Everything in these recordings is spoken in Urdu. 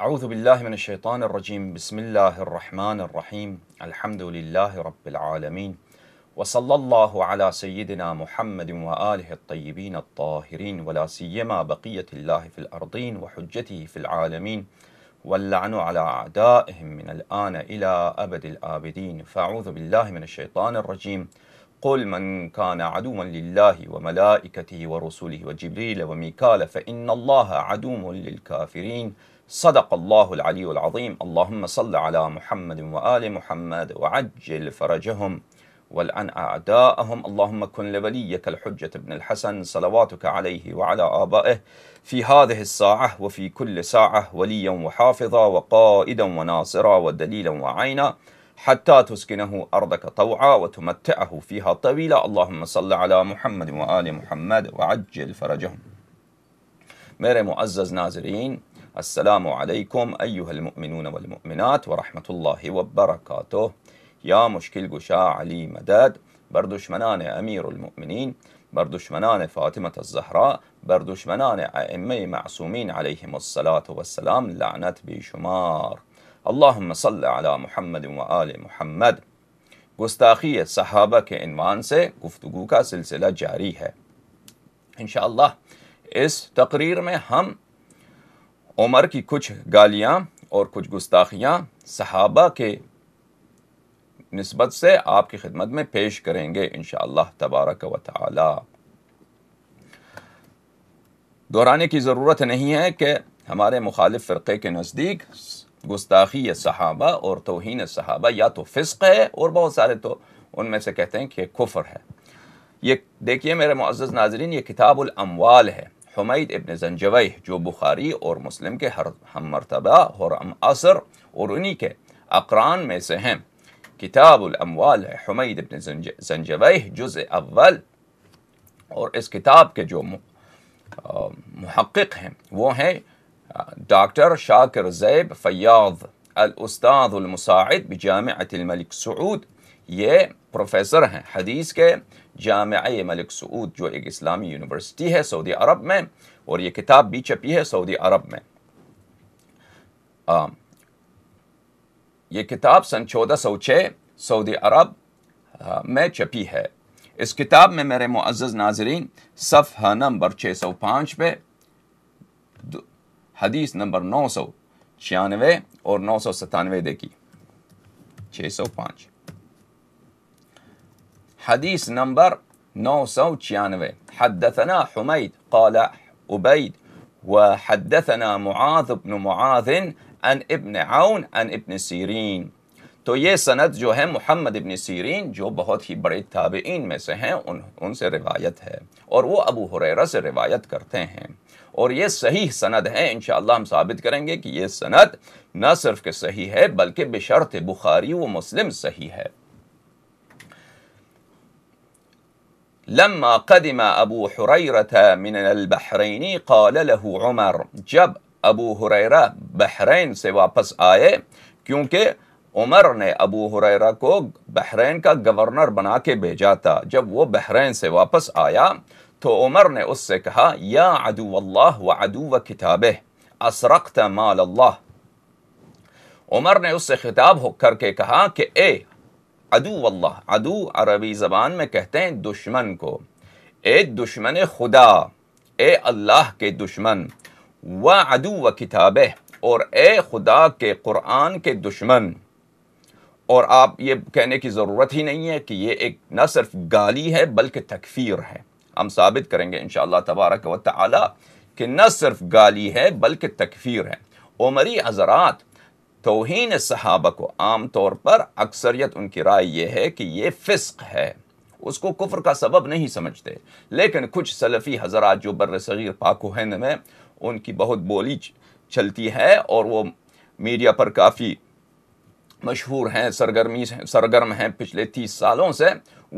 أعوذ بالله من الشيطان الرجيم بسم الله الرحمن الرحيم الحمد لله رب العالمين وصلى الله على سيدنا محمد وآله الطيبين الطاهرين ولا سيما بقية الله في الأرضين وحجته في العالمين واللعن على أعدائهم من الآن إلى أبد الآبدين فأعوذ بالله من الشيطان الرجيم قل من كان عدوا لله وملائكته ورسوله وجبريل وميكال فإن الله عدو للكافرين صدق الله العلي العظيم اللهم صل على محمد وآل محمد وعجل فرجهم والأن أعداءهم اللهم كن لوليك الحجة بن الحسن صلواتك عليه وعلى آبائه في هذه الساعة وفي كل ساعة وليا وحافظا وقائدا وناصرا ودليلا وعينا حتى تسكنه أرضك طوعا وتمتعه فيها طويلا اللهم صل على محمد وآل محمد وعجل فرجهم میرے معزز ناظرين السلام عليكم أيها المؤمنون والمؤمنات ورحمة الله وبركاته يا مشكل گشا علي مداد بردوش منان أمير المؤمنين بردوش منان فاطمة الزهراء بردوش منان ائمه معصومين عليهم الصلاة والسلام لعنت بشمار اللهم صل على محمد وآل محمد گستاخی صحابہ کے عنوان سے گفتگو کا سلسلہ جاری ہے انشاءاللہ اس تقریر میں ہم عمر کی کچھ گالیاں اور کچھ گستاخیاں صحابہ کے نسبت سے آپ کی خدمت میں پیش کریں گے انشاءاللہ تبارک و تعالی دہرانے کی ضرورت نہیں ہے کہ ہمارے مخالف فرقے کے نزدیک گستاخی صحابہ اور توہین صحابہ یا تو فسق ہے اور بہت سارے تو ان میں سے کہتے ہیں کہ کفر ہے یہ دیکھیے میرے معزز ناظرین یہ کتاب الاموال ہے حمید ابن زنجوی جو بخاری اور مسلم کے ہر ہم مرتبہ اور ہم اثر اور انہی کے اقران میں سے ہیں کتاب الاموال ہے حمید ابن زنجوی جز اول اور اس کتاب کے جو محقق ہیں وہ ہیں ڈاکٹر شاکر زیب فیاض الاستاذ المساعد بجامعت الملک سعود یہ پروفیسر ہیں حدیث کے جامعہ ملک سعود جو ایک اسلامی یونیورسٹی ہے سعودی عرب میں اور یہ کتاب بھی چپی ہے سعودی عرب میں یہ کتاب سن چودہ سو سعودی عرب میں چپی ہے اس کتاب میں میرے معزز ناظرین صفحہ نمبر چھ سو پانچ پہ حدیث نمبر نو سو چھیانوے اور نو سو ستانوے دیکھی چھ سو پانچ حدیث نمبر نو سو چھیانوے حدثنا حمید قال عبید و حدثنا ابن معاذ ان ابن سیرین تو یہ سند جو ہے محمد ابن سیرین جو بہت ہی بڑے تابعین میں سے ہیں ان ان سے روایت ہے اور وہ ابو حریرہ سے روایت کرتے ہیں اور یہ صحیح سند ہے انشاءاللہ ہم ثابت کریں گے کہ یہ سند نہ صرف کہ صحیح ہے بلکہ بشرط بخاری و مسلم صحیح ہے لمہ قدیم ابو حریرت البحرینی عمر جب ابو حریر بحرین سے واپس آئے کیونکہ عمر نے ابو حریرا کو بحرین کا گورنر بنا کے بھیجا تھا جب وہ بحرین سے واپس آیا تو عمر نے اس سے کہا یا عدو اللہ و ادو و کتابہ اسرقت مال اللہ عمر نے اس سے خطاب ہو کر کے کہا کہ اے ادو اللہ ادو عربی زبان میں کہتے ہیں دشمن کو اے دشمن خدا اے اللہ کے دشمن و ادو و کتاب اور اے خدا کے قرآن کے دشمن اور آپ یہ کہنے کی ضرورت ہی نہیں ہے کہ یہ ایک نہ صرف گالی ہے بلکہ تکفیر ہے ہم ثابت کریں گے انشاءاللہ تبارک و تعالی کہ نہ صرف گالی ہے بلکہ تکفیر ہے عمری حضرات توہین صحابہ کو عام طور پر اکثریت ان کی رائے یہ ہے کہ یہ فسق ہے اس کو کفر کا سبب نہیں سمجھتے لیکن کچھ سلفی حضرات جو بر صغیر پاک و ہند میں ان کی بہت بولی چلتی ہے اور وہ میڈیا پر کافی مشہور ہیں سرگرمی سرگرم ہیں پچھلے تیس سالوں سے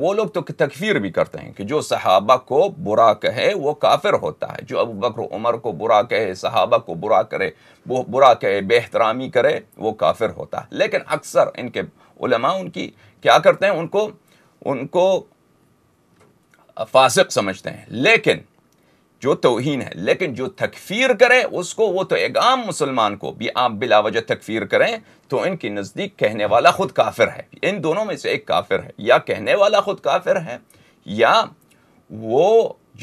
وہ لوگ تو تکفیر بھی کرتے ہیں کہ جو صحابہ کو برا کہے وہ کافر ہوتا ہے جو ابو بکر و عمر کو برا کہے صحابہ کو برا کرے وہ برا کہے بے احترامی کرے وہ کافر ہوتا ہے لیکن اکثر ان کے علماء ان کی کیا کرتے ہیں ان کو ان کو فاسق سمجھتے ہیں لیکن جو توہین ہے لیکن جو تکفیر کرے اس کو وہ تو ایک عام مسلمان کو بھی آپ بلا وجہ تکفیر کریں تو ان کے نزدیک کہنے والا خود کافر ہے ان دونوں میں سے ایک کافر ہے یا کہنے والا خود کافر ہے یا وہ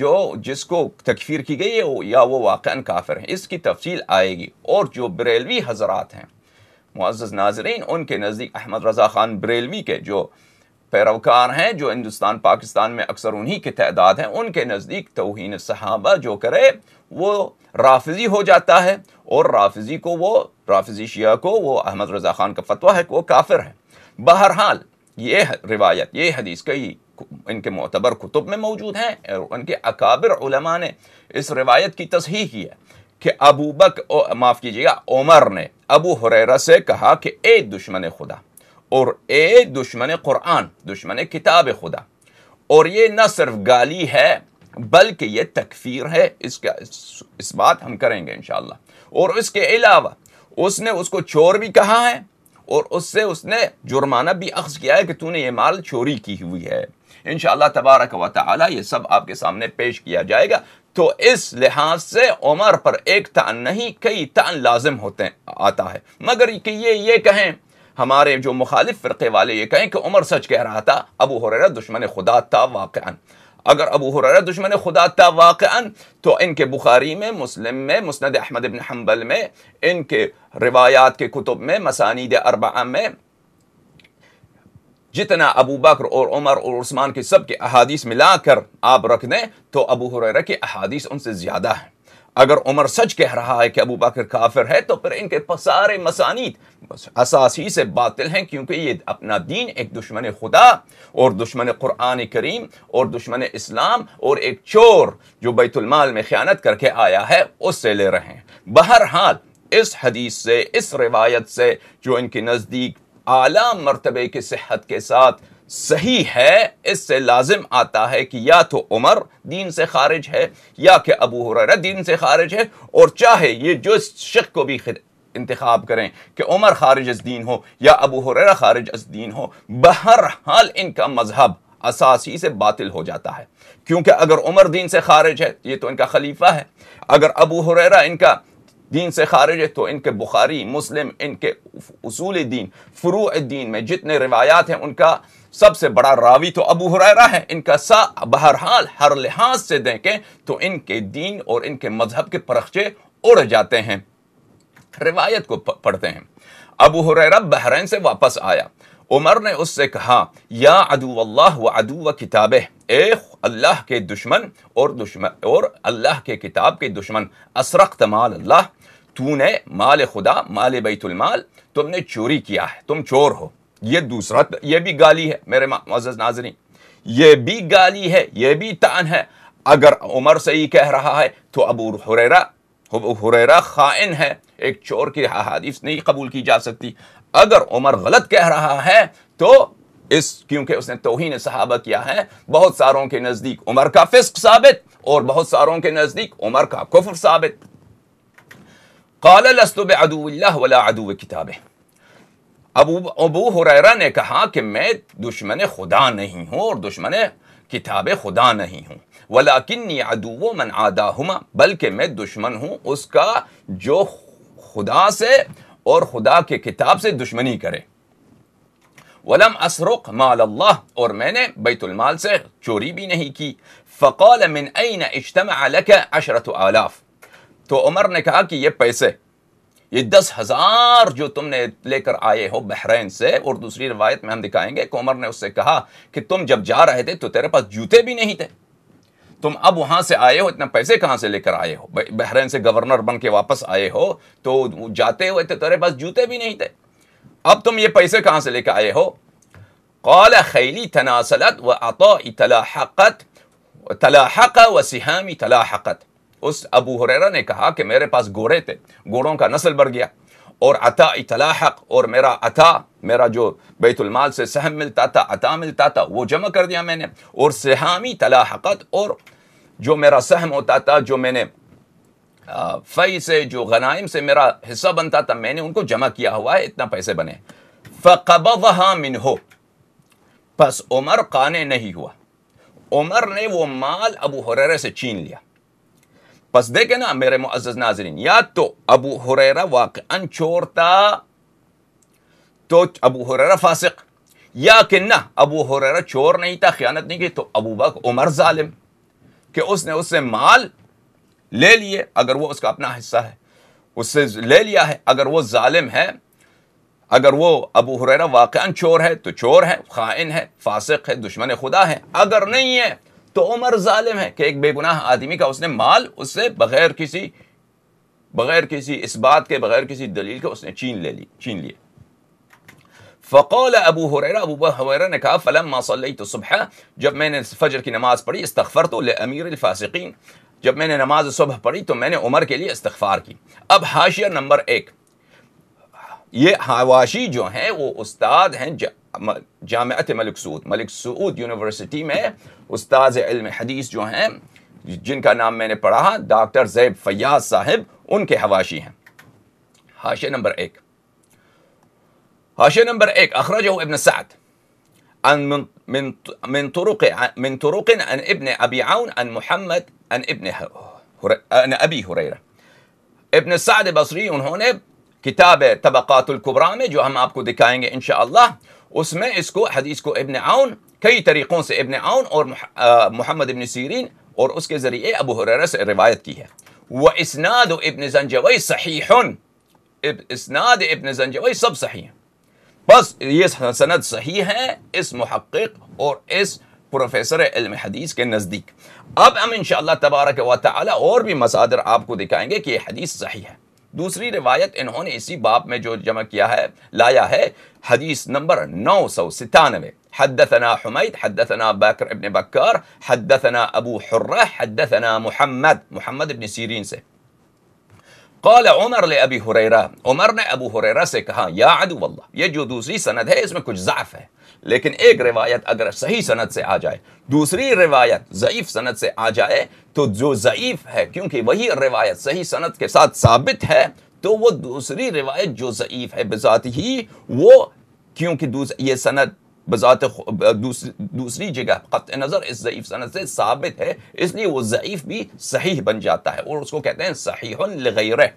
جو جس کو تکفیر کی گئی ہے یا وہ واقعا کافر ہیں اس کی تفصیل آئے گی اور جو بریلوی حضرات ہیں معزز ناظرین ان کے نزدیک احمد رضا خان بریلوی کے جو پیروکار ہیں جو ہندوستان پاکستان میں اکثر انہی کی تعداد ہیں ان کے نزدیک توہین صحابہ جو کرے وہ رافضی ہو جاتا ہے اور رافضی کو وہ رافضی شیعہ کو وہ احمد رضا خان کا فتویٰ ہے کہ وہ کافر ہے بہرحال یہ روایت یہ حدیث کئی ان کے معتبر کتب میں موجود ہیں ان کے اکابر علماء نے اس روایت کی تصحیح کی ہے کہ ابو بک معاف کیجیے گا عمر نے ابو حریرہ سے کہا کہ اے دشمن خدا اور اے دشمن قرآن دشمن کتاب خدا اور یہ نہ صرف گالی ہے بلکہ یہ تکفیر ہے اس کا اس بات ہم کریں گے انشاءاللہ اور اس کے علاوہ اس نے اس کو چور بھی کہا ہے اور اس سے اس نے جرمانہ بھی اخذ کیا ہے کہ تو نے یہ مال چوری کی ہوئی ہے انشاءاللہ تبارک و تعالی یہ سب آپ کے سامنے پیش کیا جائے گا تو اس لحاظ سے عمر پر ایک تان نہیں کئی تان لازم ہوتے آتا ہے مگر کہ یہ یہ کہیں ہمارے جو مخالف فرقے والے یہ کہیں کہ عمر سچ کہہ رہا تھا ابو حریرہ دشمن خدا تھا واقعا اگر ابو حریرہ دشمن خدا تھا واقعا تو ان کے بخاری میں مسلم میں مسند احمد حنبل میں ان کے روایات کے کتب میں مسانید اربعہ میں جتنا ابو بکر اور عمر اور عثمان کے سب کے احادیث ملا کر آپ رکھ دیں تو ابو حریرہ کی احادیث ان سے زیادہ ہیں اگر عمر سچ کہہ رہا ہے کہ ابو بکر کافر ہے تو پھر ان کے سارے مسانیت اساسی سے باطل ہیں کیونکہ یہ اپنا دین ایک دشمن خدا اور دشمن قرآن کریم اور دشمن اسلام اور ایک چور جو بیت المال میں خیانت کر کے آیا ہے اس سے لے رہے ہیں بہرحال اس حدیث سے اس روایت سے جو ان کے نزدیک اعلی مرتبے کی صحت کے ساتھ صحیح ہے اس سے لازم آتا ہے کہ یا تو عمر دین سے خارج ہے یا کہ ابو حریرہ دین سے خارج ہے اور چاہے یہ جو اس شک کو بھی انتخاب کریں کہ عمر خارج از دین ہو یا ابو حریرہ خارج از دین ہو بہرحال ان کا مذہب اساسی سے باطل ہو جاتا ہے کیونکہ اگر عمر دین سے خارج ہے یہ تو ان کا خلیفہ ہے اگر ابو حریرہ ان کا دین سے خارج ہے تو ان کے بخاری مسلم ان کے اصول دین فروع دین میں جتنے روایات ہیں ان کا سب سے بڑا راوی تو ابو حریرہ ہے ان کا سا بہرحال ہر لحاظ سے دیکھیں تو ان کے دین اور ان کے مذہب کے پرخچے اڑ جاتے ہیں روایت کو پڑھتے ہیں ابو حریرہ بحرین سے واپس آیا عمر نے اس سے کہا یا عدو اللہ و عدو کتابہ اے اللہ کے دشمن اور اللہ کے کتاب کے دشمن اثرخت مال اللہ تو نے مال خدا مال بیت المال تم نے چوری کیا ہے تم چور ہو یہ دوسرا یہ بھی گالی ہے میرے معزز ناظرین یہ بھی گالی ہے یہ بھی تان ہے اگر عمر صحیح کہہ رہا ہے تو حریرہ حریرا حریرہ خائن ہے ایک چور کی حادث نہیں قبول کی جا سکتی اگر عمر غلط کہہ رہا ہے تو اس کیونکہ اس نے توہین صحابہ کیا ہے بہت ساروں کے نزدیک عمر کا فسق ثابت اور بہت ساروں کے نزدیک عمر کا کفر ثابت قال لست بعدو اللہ ولا عدو ہے ابو ابو حریرہ نے کہا کہ میں دشمن خدا نہیں ہوں اور دشمن کتاب خدا نہیں ہوں من آدا ہما بلکہ میں دشمن ہوں اس کا جو خدا سے اور خدا کے کتاب سے دشمنی کرے ولم اسرق مال اللہ اور میں نے بیت المال سے چوری بھی نہیں کی فقال من اين اجتمع لك عشرة آلاف تو عمر نے کہا کہ یہ پیسے یہ دس ہزار جو تم نے لے کر آئے ہو بحرین سے اور دوسری روایت میں ہم دکھائیں گے کومر نے اس سے کہا کہ تم جب جا رہے تھے تو تیرے پاس جوتے بھی نہیں تھے تم اب وہاں سے آئے ہو اتنا پیسے کہاں سے لے کر آئے ہو بحرین سے گورنر بن کے واپس آئے ہو تو جاتے ہوئے تو تیرے پاس جوتے بھی نہیں تھے اب تم یہ پیسے کہاں سے لے کے آئے ہو قال خیلی تناسلت تلاحقت تلاحق و سہامی تلاحقت اس ابو حریرہ نے کہا کہ میرے پاس گورے تھے گوروں کا نسل بڑھ گیا اور عطا اطلاحق اور میرا عطا میرا جو بیت المال سے سہم ملتا تھا عطا ملتا تھا وہ جمع کر دیا میں نے اور سہامی تلاحقت اور جو میرا سہم ہوتا تھا جو میں نے فی سے جو غنائم سے میرا حصہ بنتا تھا میں نے ان کو جمع کیا ہوا ہے اتنا پیسے بنے منه پس عمر قانے نہیں ہوا عمر نے وہ مال ابو حریرہ سے چین لیا پس نا میرے معزز ناظرین یا تو ابو حریرا واقع چور تھا تو ابو حریرا فاسق یا کہ نہ ابو حریرا چور نہیں تھا خیانت نہیں کی تو ابو بک عمر ظالم کہ اس نے اس سے مال لے لیے اگر وہ اس کا اپنا حصہ ہے اس سے لے لیا ہے اگر وہ ظالم ہے اگر وہ ابو حریرہ واقعا چور ہے تو چور ہے خائن ہے فاسق ہے دشمن خدا ہے اگر نہیں ہے تو عمر ظالم ہے کہ ایک بے گناہ آدمی کا اس نے مال اس سے بغیر کسی بغیر کسی اس بات کے بغیر کسی دلیل کے اس نے چین لے لی چین لیے فقول ابو حریرا ابو حریرا نے کہا فلم ما صلی تو صبح جب میں نے فجر کی نماز پڑھی استغفر تو امیر الفاسقین جب میں نے نماز صبح پڑھی تو میں نے عمر کے لیے استغفار کی اب حاشیہ نمبر ایک یہ حواشی جو ہیں وہ استاد ہیں جامعة ملك سعود ملك سعود یونیورسٹی میں استاز علم حدیث جو ہیں جن کا نام میں نے پڑھا ڈاکٹر زیب فیاض صاحب ان کے حواشی ہیں حاشے نمبر ایک حاشے نمبر ایک اخرجہ ابن سعد ان من, من, من طرق من طرق ان ابن ابي عون ان محمد ان ابن ان ابي هريره ابن سعد بصري انہوں نے کتاب طبقات الكبرى میں جو ہم آپ کو دکھائیں گے انشاءاللہ اللہ اس میں اس کو حدیث کو ابن عون کئی طریقوں سے ابن عون اور محمد ابن سیرین اور اس کے ذریعے ابو سے روایت کی ہے وہ اسناد ابن زنجوِ صحیح اسناد ابن زنجوئی سب صحیح ہیں بس یہ سند صحیح ہے اس محقق اور اس پروفیسر علم حدیث کے نزدیک اب ہم انشاءاللہ تبارک و تعالی اور بھی مسادر آپ کو دکھائیں گے کہ یہ حدیث صحیح ہے دوسری روایت انہوں نے اسی بات میں جو جمع کیا ہے لایا ہے حدیث نمبر نو سو ستانوے حدثنا حدثنا حمید بکر ابن حدثنا ابو حرہ حدثنا محمد محمد ابن سیرین سے قال عمر عمر لابی حریرہ نے ابو حریرہ سے کہا یا عدو اللہ یہ جو دوسری سند ہے اس میں کچھ ضعف ہے لیکن ایک روایت اگر صحیح صنعت سے آ جائے دوسری روایت ضعیف صنعت سے آ جائے تو جو ضعیف ہے کیونکہ وہی روایت صحیح صنعت کے ساتھ ثابت ہے تو وہ دوسری روایت جو ضعیف ہے بذات ہی وہ کیونکہ یہ صنعت بذات دوسری جگہ قطع نظر اس ضعیف صنعت سے ثابت ہے اس لیے وہ ضعیف بھی صحیح بن جاتا ہے اور اس کو کہتے ہیں صحیح لغیرہ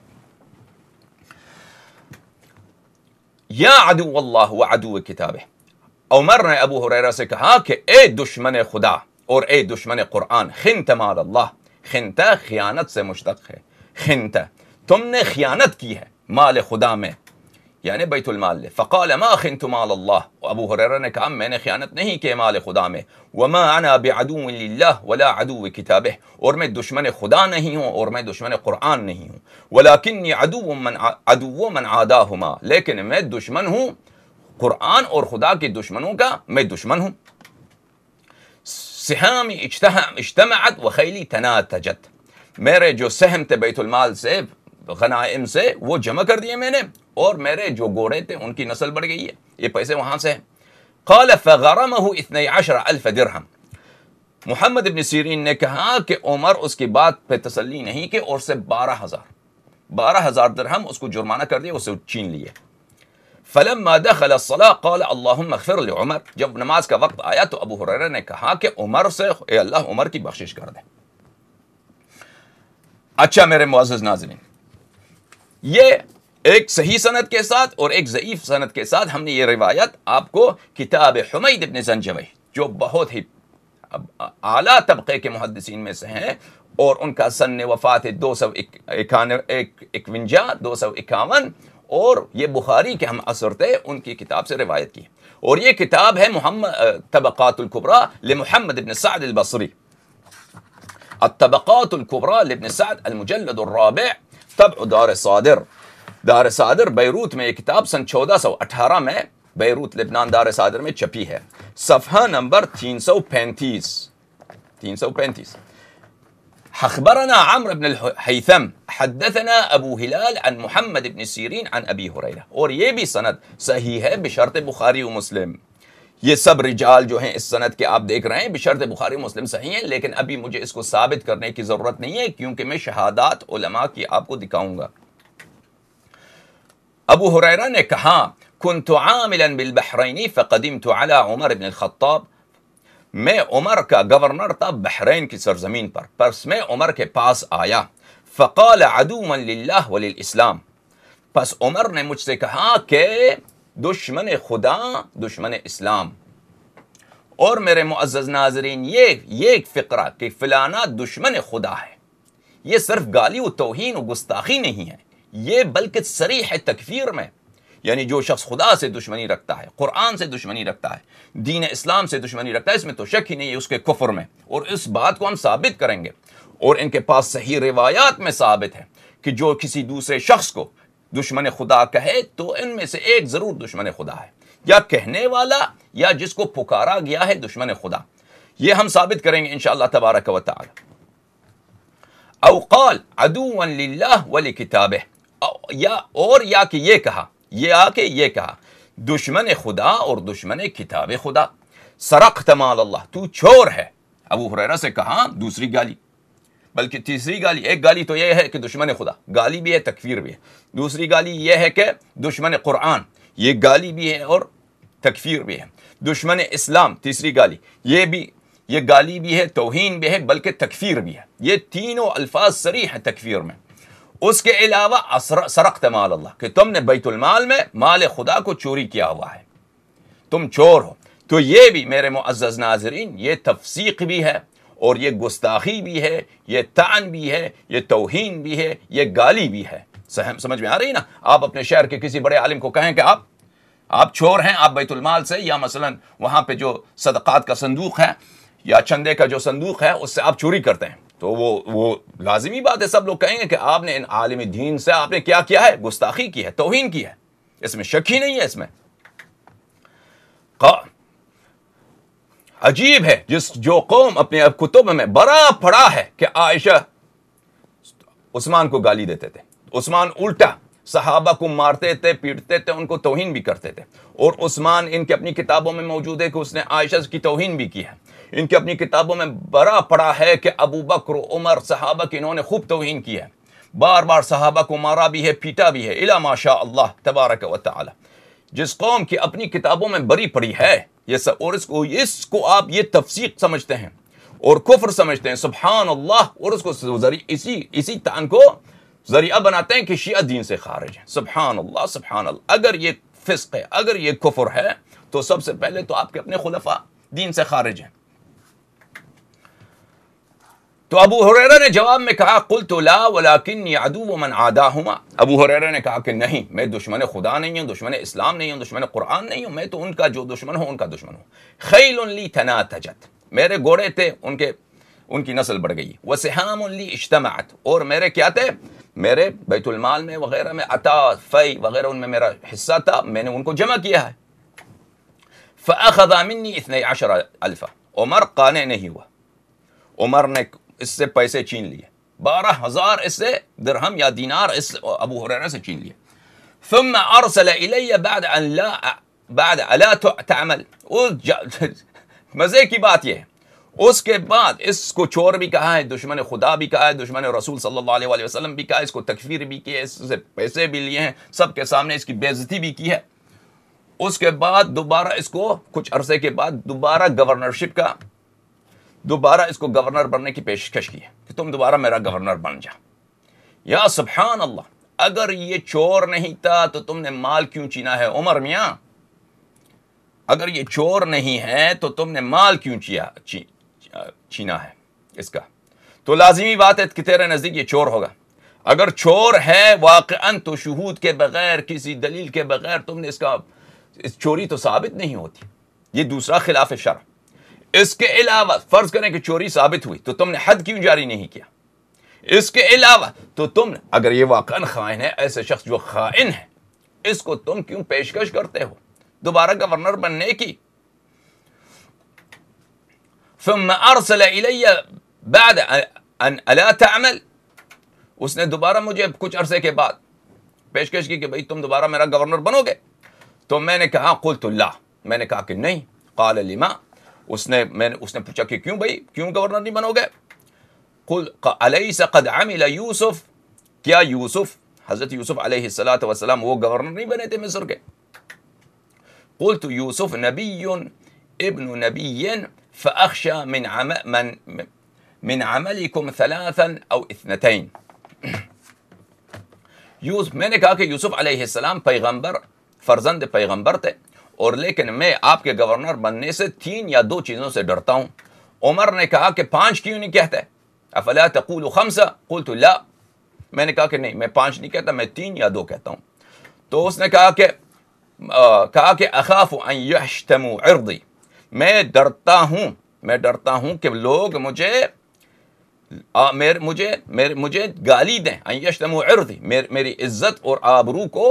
یا عدو اللہ و کتاب کتابہ عمر نے ابو حریرہ سے کہا کہ اے اے دشمن دشمن خدا خدا اور قرآن خنت خنت خنت خنت مال مال مال اللہ اللہ خیانت خیانت سے مشتق ہے ہے تم نے کی میں یعنی بیت المال فقال ما ابو حریرہ نے کہا میں نے خیانت نہیں کی مال خدا میں وما انا بعدو للہ ولا عدو اور میں دشمن خدا نہیں ہوں اور میں دشمن قرآن نہیں ہوں عدو عدو من من عاداہما لیکن میں دشمن ہوں قرآن اور خدا کے دشمنوں کا میں دشمن ہوں سہام میرے جو سہم تھے بیت المال سے غنائم سے وہ جمع کر دیے میں نے اور میرے جو گورے تھے ان کی نسل بڑھ گئی ہے یہ پیسے وہاں سے ہیں قال عشر الف درہم محمد ابن سیرین نے کہا کہ عمر اس کی بات پہ تسلی نہیں کہ اور سے بارہ ہزار بارہ ہزار درہم اس کو جرمانہ کر دیا اسے چین لیے فلما دخل الصلاة قال اللهم اغفر لعمر جب نماز کا وقت آیا تو ابو حریرہ نے کہا کہ عمر سے اے اللہ عمر کی بخشش کر دے اچھا میرے معزز ناظرین یہ ایک صحیح صنعت کے ساتھ اور ایک ضعیف صنعت کے ساتھ ہم نے یہ روایت آپ کو کتاب حمید ابن زنجوی جو بہت ہی اعلیٰ طبقے کے محدثین میں سے ہیں اور ان کا سن وفات دو سو اکانوے اکونجا دو سو اکاون اور یہ بخاری کے ہم اثر تھے ان کی کتاب سے روایت کی اور یہ کتاب ہے محمد طبقات القبرا لمحمد ابن سعد البصری الطبقات القبرا لابن سعد المجلد الرابع طبع دار صادر دار صادر بیروت میں یہ کتاب سن چودہ سو اٹھارہ میں بیروت لبنان دار صادر میں چپی ہے صفحہ نمبر تین سو پینتیس تین سو پینتیس عمرو بن بن حدثنا ابو عن عن محمد اور یہ بھی سند صحیح ہے بشرط بخاری و مسلم یہ سب رجال جو ہیں اس صنعت کے آپ دیکھ رہے ہیں بشرط بخاری مسلم صحیح ہیں لیکن ابھی مجھے اس کو ثابت کرنے کی ضرورت نہیں ہے کیونکہ میں شہادات علماء کی آپ کو دکھاؤں گا ابو حریرہ نے کہا کنت عاملا بال فقدمت علی عمر بن الخطاب میں عمر کا گورنر تھا بحرین کی سرزمین پر پس میں عمر کے پاس آیا فقال ادوم للہ وللاسلام پس عمر نے مجھ سے کہا کہ دشمن خدا دشمن اسلام اور میرے معزز ناظرین یہ فقرہ کہ فلانا دشمن خدا ہے یہ صرف گالی و توہین و گستاخی نہیں ہے یہ بلکہ سریح تکفیر میں یعنی جو شخص خدا سے دشمنی رکھتا ہے قرآن سے دشمنی رکھتا ہے دین اسلام سے دشمنی رکھتا ہے اس میں تو شک ہی نہیں ہے اس کے کفر میں اور اس بات کو ہم ثابت کریں گے اور ان کے پاس صحیح روایات میں ثابت ہے کہ جو کسی دوسرے شخص کو دشمن خدا کہے تو ان میں سے ایک ضرور دشمن خدا ہے یا کہنے والا یا جس کو پکارا گیا ہے دشمن خدا یہ ہم ثابت کریں گے تبارک و تعالی او قال عدو للہ ولی کتاب یا اور یا کہ یہ کہا یہ آ کے یہ کہا دشمن خدا اور دشمن کتاب خدا سرق تمال اللہ تو چور ہے ابو حریرہ سے کہا دوسری گالی بلکہ تیسری گالی ایک گالی تو یہ ہے کہ دشمن خدا گالی بھی ہے تکفیر بھی ہے دوسری گالی یہ ہے کہ دشمن قرآن یہ گالی بھی ہے اور تکفیر بھی ہے دشمن اسلام تیسری گالی یہ بھی یہ گالی بھی ہے توہین بھی ہے بلکہ تکفیر بھی ہے یہ تینوں الفاظ سریح ہیں تکفیر میں اس کے علاوہ سرخت مال اللہ کہ تم نے بیت المال میں مال خدا کو چوری کیا ہوا ہے تم چور ہو تو یہ بھی میرے معزز ناظرین یہ تفسیق بھی ہے اور یہ گستاخی بھی ہے یہ تان بھی ہے یہ توہین بھی ہے یہ گالی بھی ہے سہم سمجھ میں آ رہی نا آپ اپنے شہر کے کسی بڑے عالم کو کہیں کہ آپ آپ چور ہیں آپ بیت المال سے یا مثلا وہاں پہ جو صدقات کا صندوق ہے یا چندے کا جو صندوق ہے اس سے آپ چوری کرتے ہیں تو وہ وہ لازمی بات ہے سب لوگ کہیں گے کہ آپ نے ان عالم دین سے آپ نے کیا کیا ہے گستاخی کی ہے توہین کی ہے اس میں شک ہی نہیں ہے اس میں عجیب ہے جس جو قوم اپنے کتب میں بڑا پڑا ہے کہ عائشہ عثمان کو گالی دیتے تھے عثمان الٹا صحابہ کو مارتے تھے پیٹتے تھے ان کو توہین بھی کرتے تھے اور عثمان ان کی اپنی کتابوں میں موجود ہے کہ اس نے عائشہ کی توہین بھی کی ہے ان کے اپنی کتابوں میں برا پڑا ہے کہ ابو بکر عمر صحابہ کی انہوں نے خوب توہین کی ہے بار بار صحابہ کو مارا بھی ہے پیٹا بھی ہے الا ماشاء اللہ تبارک و تعالی جس قوم کی اپنی کتابوں میں بری پڑی ہے یہ سب اور اس کو اس کو آپ یہ تفسیق سمجھتے ہیں اور کفر سمجھتے ہیں سبحان اللہ اور اس کو اسی اسی تان کو ذریعہ بناتے ہیں کہ شیعہ دین سے خارج ہیں سبحان اللہ سبحان اللہ اگر یہ فسق ہے اگر یہ کفر ہے تو سب سے پہلے تو آپ کے اپنے خلفہ دین سے خارج ہیں تو ابو حریرہ نے جواب میں کہا قلت لا ولیکن عدو من عاداہما ابو حریرہ نے کہا کہ نہیں میں دشمن خدا نہیں ہوں دشمن اسلام نہیں ہوں دشمن قرآن نہیں ہوں میں تو ان کا جو دشمن ہوں ان کا دشمن ہوں خیل لی تناتجت میرے گوڑے تھے ان کے ان کی نسل بڑھ گئی وسحام لی اجتماعت اور میرے کیا تھے میرے بیت المال میں وغیرہ میں عطا فی وغیرہ ان میں میرا حصہ تھا میں نے ان کو جمع کیا ہے فأخذ منی اثنی عشر الفا عمر قانے نہیں ہوا عمر نے اس سے پیسے چین لیے بارہ ہزار اس سے درہم یا دینار اس سے ابو حریرہ سے چین لیے ثم ارسل الی بعد ان لا بعد الا تعمل مزے کی بات یہ ہے اس کے بعد اس کو چور بھی کہا ہے دشمن خدا بھی کہا ہے دشمن رسول صلی اللہ علیہ وآلہ وسلم بھی کہا ہے اس کو تکفیر بھی کی ہے اس سے پیسے بھی لیے ہیں سب کے سامنے اس کی بےزتی بھی کی ہے اس کے بعد دوبارہ اس کو کچھ عرصے کے بعد دوبارہ گورنرشپ کا دوبارہ اس کو گورنر بننے کی پیشکش کی ہے کہ تم دوبارہ میرا گورنر بن جا یا سبحان اللہ اگر یہ چور نہیں تھا تو تم نے مال کیوں چینا ہے عمر میاں اگر یہ چور نہیں ہے تو تم نے مال کیوں چیا چینا ہے اس کا تو لازمی بات ہے کہ تیرے نزدیک یہ چور ہوگا اگر چور ہے واقع تو شہود کے بغیر کسی دلیل کے بغیر تم نے اس کا اس چوری تو ثابت نہیں ہوتی یہ دوسرا خلاف شرح اس کے علاوہ فرض کریں کہ چوری ثابت ہوئی تو تم نے حد کیوں جاری نہیں کیا اس کے علاوہ تو تم نے اگر یہ واقعا خائن ہے ایسے شخص جو خائن ہے اس کو تم کیوں پیشکش کرتے ہو دوبارہ گورنر بننے کی فم ارسل الی بعد ان الا تعمل اس نے دوبارہ مجھے کچھ عرصے کے بعد پیشکش کی کہ بھئی تم دوبارہ میرا گورنر بنو گے تو میں نے کہا قلت اللہ میں نے کہا کہ نہیں قال لما उसने मैंने उसने पूछा कि क्यों भाई क्यों गवर्नर नहीं बनोगे कुल अलैसा कद अमिल यूसुफ क्या यूसुफ हज़रत यूसुफ अलैहिस्सलात वसलाम वो गवर्नर नहीं बने थे मिस्र के कुल तो यूसुफ नबी इबन नबी फ़अख्शा मिन आम मन من عملكم ثلاثا او اثنتين یوسف میں نے کہا کہ یوسف علیہ السلام پیغمبر فرزند پیغمبر تھے اور لیکن میں آپ کے گورنر بننے سے تین یا دو چیزوں سے ڈرتا ہوں عمر نے کہا کہ پانچ کیوں نہیں کہتا ہے افلا تقول خمسہ قلت میں نے کہا کہ نہیں میں پانچ نہیں کہتا میں تین یا دو کہتا ہوں تو اس نے کہا کہ کہا کہ اخاف ان عرضی میں ڈرتا ہوں میں ڈرتا ہوں کہ لوگ مجھے مجھے مجھے گالی دیں ان یشتم عرضی میری عزت اور آبرو کو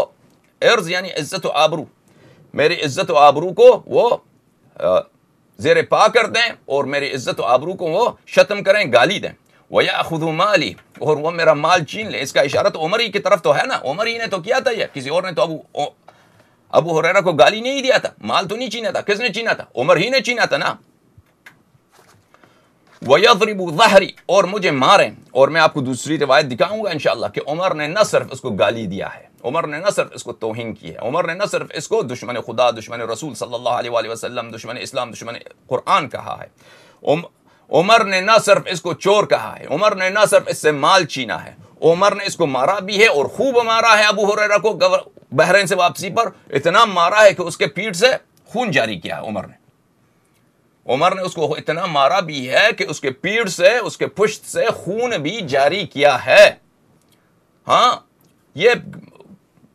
عرض یعنی عزت و آبرو میری عزت و آبرو کو وہ زیر پا کر دیں اور میری عزت و آبرو کو وہ شتم کریں گالی دیں ویا خود مالی اور وہ میرا مال چین لے اس کا اشارہ تو عمر کی طرف تو ہے نا عمر ہی نے تو کیا تھا یہ کسی اور نے تو ابو ابو حریرا کو گالی نہیں دیا تھا مال تو نہیں چینا تھا کس نے چینا تھا عمر ہی نے چینا تھا نا وَيَضْرِبُ ظَهْرِ اور مجھے ماریں اور میں آپ کو دوسری روایت دکھاؤں گا انشاءاللہ کہ عمر نے نہ صرف اس کو گالی دیا ہے عمر نے نہ صرف اس کو توہین کی ہے عمر نے نہ صرف اس کو دشمن خدا دشمن رسول صلی اللہ علیہ وآلہ وسلم دشمن اسلام دشمن قرآن کہا ہے عمر نے نہ صرف اس کو چور کہا ہے عمر نے نہ صرف اس سے مال چینا ہے عمر نے اس کو مارا بھی ہے اور خوب مارا ہے ابو حریرہ کو بحرین سے واپسی پر اتنا مارا ہے کہ اس کے پیٹ سے خون جاری کیا ہے عمر نے عمر نے اس کو اتنا مارا بھی ہے کہ اس کے پیٹ سے اس کے پشت سے خون بھی جاری کیا ہے ہاں یہ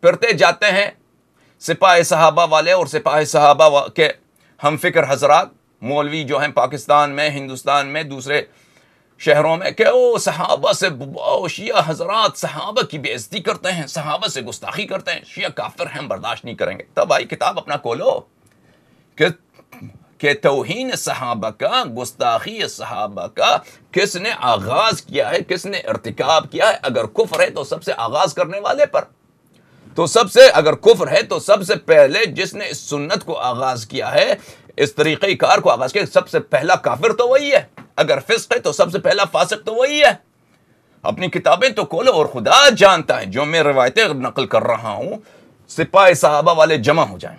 پھرتے جاتے ہیں سپاہ صحابہ والے اور سپاہ صحابہ کے ہم فکر حضرات مولوی جو ہیں پاکستان میں ہندوستان میں دوسرے شہروں میں کہ او صحابہ سے شیعہ حضرات صحابہ کی بے عزتی کرتے ہیں صحابہ سے گستاخی کرتے ہیں شیعہ کافر ہم برداشت نہیں کریں گے تب آئی کتاب اپنا کھولو کہ کہ توہین صحابہ کا گستاخی صحابہ کا کس نے آغاز کیا ہے کس نے ارتکاب کیا ہے اگر کفر ہے تو سب سے آغاز کرنے والے پر تو سب سے اگر کفر ہے تو سب سے پہلے جس نے اس سنت کو آغاز کیا ہے اس طریقے کار کو آغاز کیا سب سے پہلا کافر تو وہی ہے اگر فسق ہے تو سب سے پہلا فاسق تو وہی ہے اپنی کتابیں تو اور خدا جانتا ہے جو میں روایتیں نقل کر رہا ہوں سپاہ صحابہ والے جمع ہو جائیں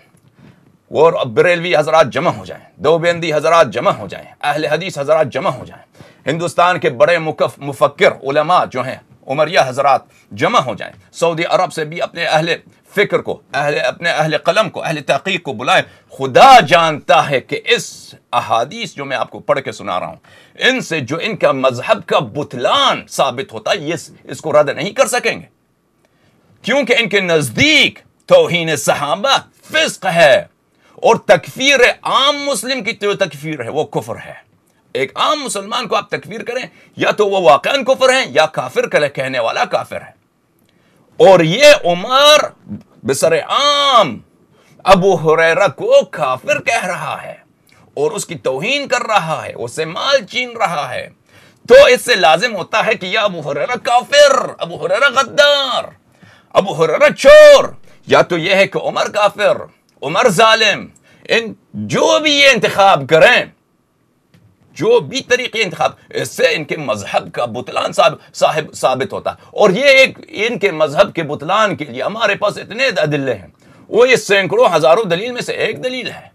اور بریلوی حضرات جمع ہو جائیں دوبہندی حضرات جمع ہو جائیں اہل حدیث حضرات جمع ہو جائیں ہندوستان کے بڑے مفکر علماء جو ہیں عمریہ حضرات جمع ہو جائیں سعودی عرب سے بھی اپنے اہل فکر کو اہل اپنے اہل اہل قلم کو تحقیق کو بلائیں خدا جانتا ہے کہ اس احادیث جو جو میں آپ کو پڑھ کے سنا رہا ہوں ان ان سے کا مذہب کا بتلان ثابت ہوتا یہ اس کو رد نہیں کر سکیں گے کیونکہ ان کے نزدیک توہین صحابہ فسق ہے اور تکفیر عام مسلم کی تو تکفیر ہے وہ کفر ہے ایک عام مسلمان کو آپ تکفیر کریں یا تو وہ واقعان کفر ہیں یا کافر کہنے والا کافر ہے اور یہ عمر بسر عام ابو حریرہ کو کافر کہہ رہا ہے اور اس کی توہین کر رہا ہے اسے مال چین رہا ہے تو اس سے لازم ہوتا ہے کہ یا ابو حریرہ کافر ابو حریرہ غدار ابو حریرہ چور یا تو یہ ہے کہ عمر کافر عمر ظالم ان جو بھی یہ انتخاب کریں جو بھی طریقے انتخاب اس سے ان کے مذہب کا بتلان صاحب ثابت ہوتا اور یہ ایک ان کے مذہب کے بتلان کے لیے ہمارے پاس اتنے ہیں وہ یہ سینکڑوں ہزاروں دلیل میں سے ایک دلیل ہے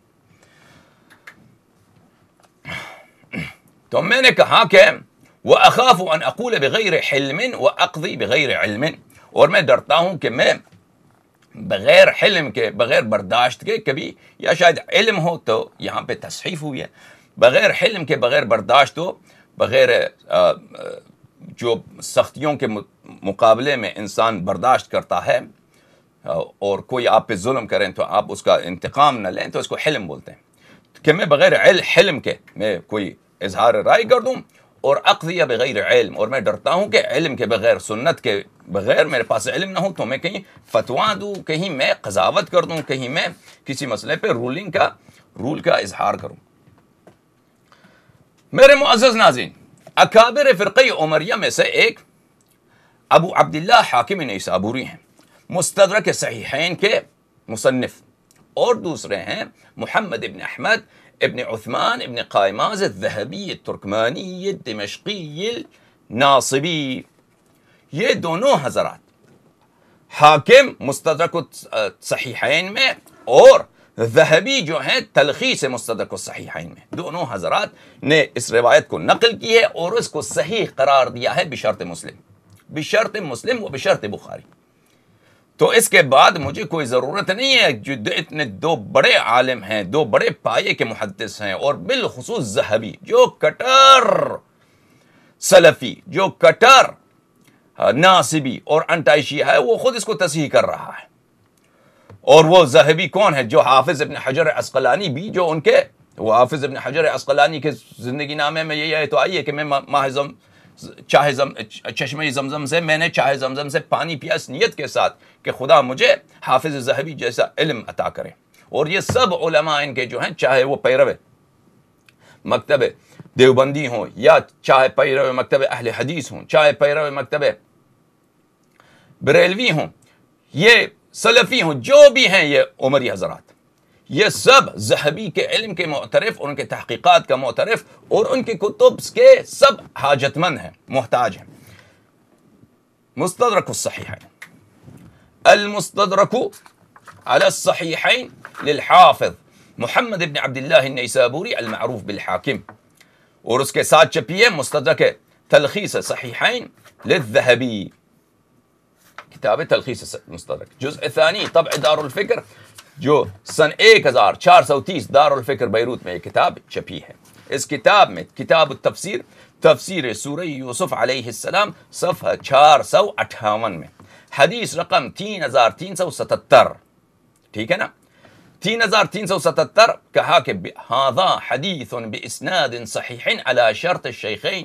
تو میں نے کہا کہ وہ اقاف و انقول بغیر علم غیر علم اور میں ڈرتا ہوں کہ میں بغیر حلم کے بغیر برداشت کے کبھی یا شاید علم ہو تو یہاں پہ تصحیف ہوئی ہے بغیر حلم کے بغیر برداشت ہو بغیر جو سختیوں کے مقابلے میں انسان برداشت کرتا ہے اور کوئی آپ پہ ظلم کریں تو آپ اس کا انتقام نہ لیں تو اس کو حلم بولتے ہیں کہ میں بغیر حلم کے میں کوئی اظہار رائے کر دوں اور اقضیہ بغیر علم اور میں ڈرتا ہوں کہ علم کے بغیر سنت کے بغیر میرے پاس علم نہ ہو تو میں کہیں فتوا دوں کہیں میں قضاوت کر دوں کہیں میں کسی مسئلے پہ رولنگ کا رول کا اظہار کروں میرے معزز ناظرین اکابر فرقی عمریہ میں سے ایک ابو عبداللہ حاکم نئی ہیں مستدرک صحیحین کے مصنف اور دوسرے ہیں محمد ابن احمد ابن عثمان ابن قائماز الذہبی ترکمانی دمشقی ناصبی یہ دونوں حضرات حاکم مستدرک صحیحین میں اور ذہبی جو ہیں تلخی سے مستدق صحیح میں دونوں حضرات نے اس روایت کو نقل کی ہے اور اس کو صحیح قرار دیا ہے بشرط مسلم بشرط مسلم و بشرت بخاری تو اس کے بعد مجھے کوئی ضرورت نہیں ہے جو اتنے دو بڑے عالم ہیں دو بڑے پائے کے محدث ہیں اور بالخصوص ذہبی جو کٹر سلفی جو کٹر ناصبی اور انٹائشی ہے وہ خود اس کو تصحیح کر رہا ہے اور وہ ذہبی کون ہے جو حافظ ابن حجر اسقلانی بھی جو ان کے وہ حافظ ابن حجر اسقلانی کے زندگی نامے میں یہ ہے تو آئیے کہ میں ماہزم چاہ زم چشمہ زمزم سے میں نے چاہ زمزم سے پانی پیا اس نیت کے ساتھ کہ خدا مجھے حافظ ذہبی جیسا علم عطا کرے اور یہ سب علماء ان کے جو ہیں چاہے وہ پیرو مکتب دیوبندی ہوں یا چاہے پیرو مکتب اہل حدیث ہوں چاہے پیرو مکتب بریلوی ہوں یہ سلفی ہوں جو بھی ہیں یہ عمری حضرات یہ سب زہبی کے علم کے معترف اور ان کے تحقیقات کا معترف اور ان کے کتب کے سب حاجت مند ہیں محتاج ہیں مستدرک الصحیحین المستدرک على الصحيحين للحافظ محمد بن عبد الله النيسابوري المعروف بالحاكم ورسك ساتشا شبيه مستدرك تلخيص صحيحين للذهبي کتاب کتاب کتاب کتاب ہے ہے تلخیص مستدرک جزء ثانی طبع دار دار الفکر الفکر جو سن ایک ہزار ہزار ہزار ہزار چار چار سو سو سو سو سو تیس بیروت میں میں میں یہ یہ چھپی اس التفسیر تفسیر سورہ یوسف علیہ السلام صفحہ اٹھاون حدیث حدیث حدیث رقم تین تین تین تین تین تین ستتر ستتر ستتر ٹھیک نا کہا کہ صحیح علی شرط الشیخین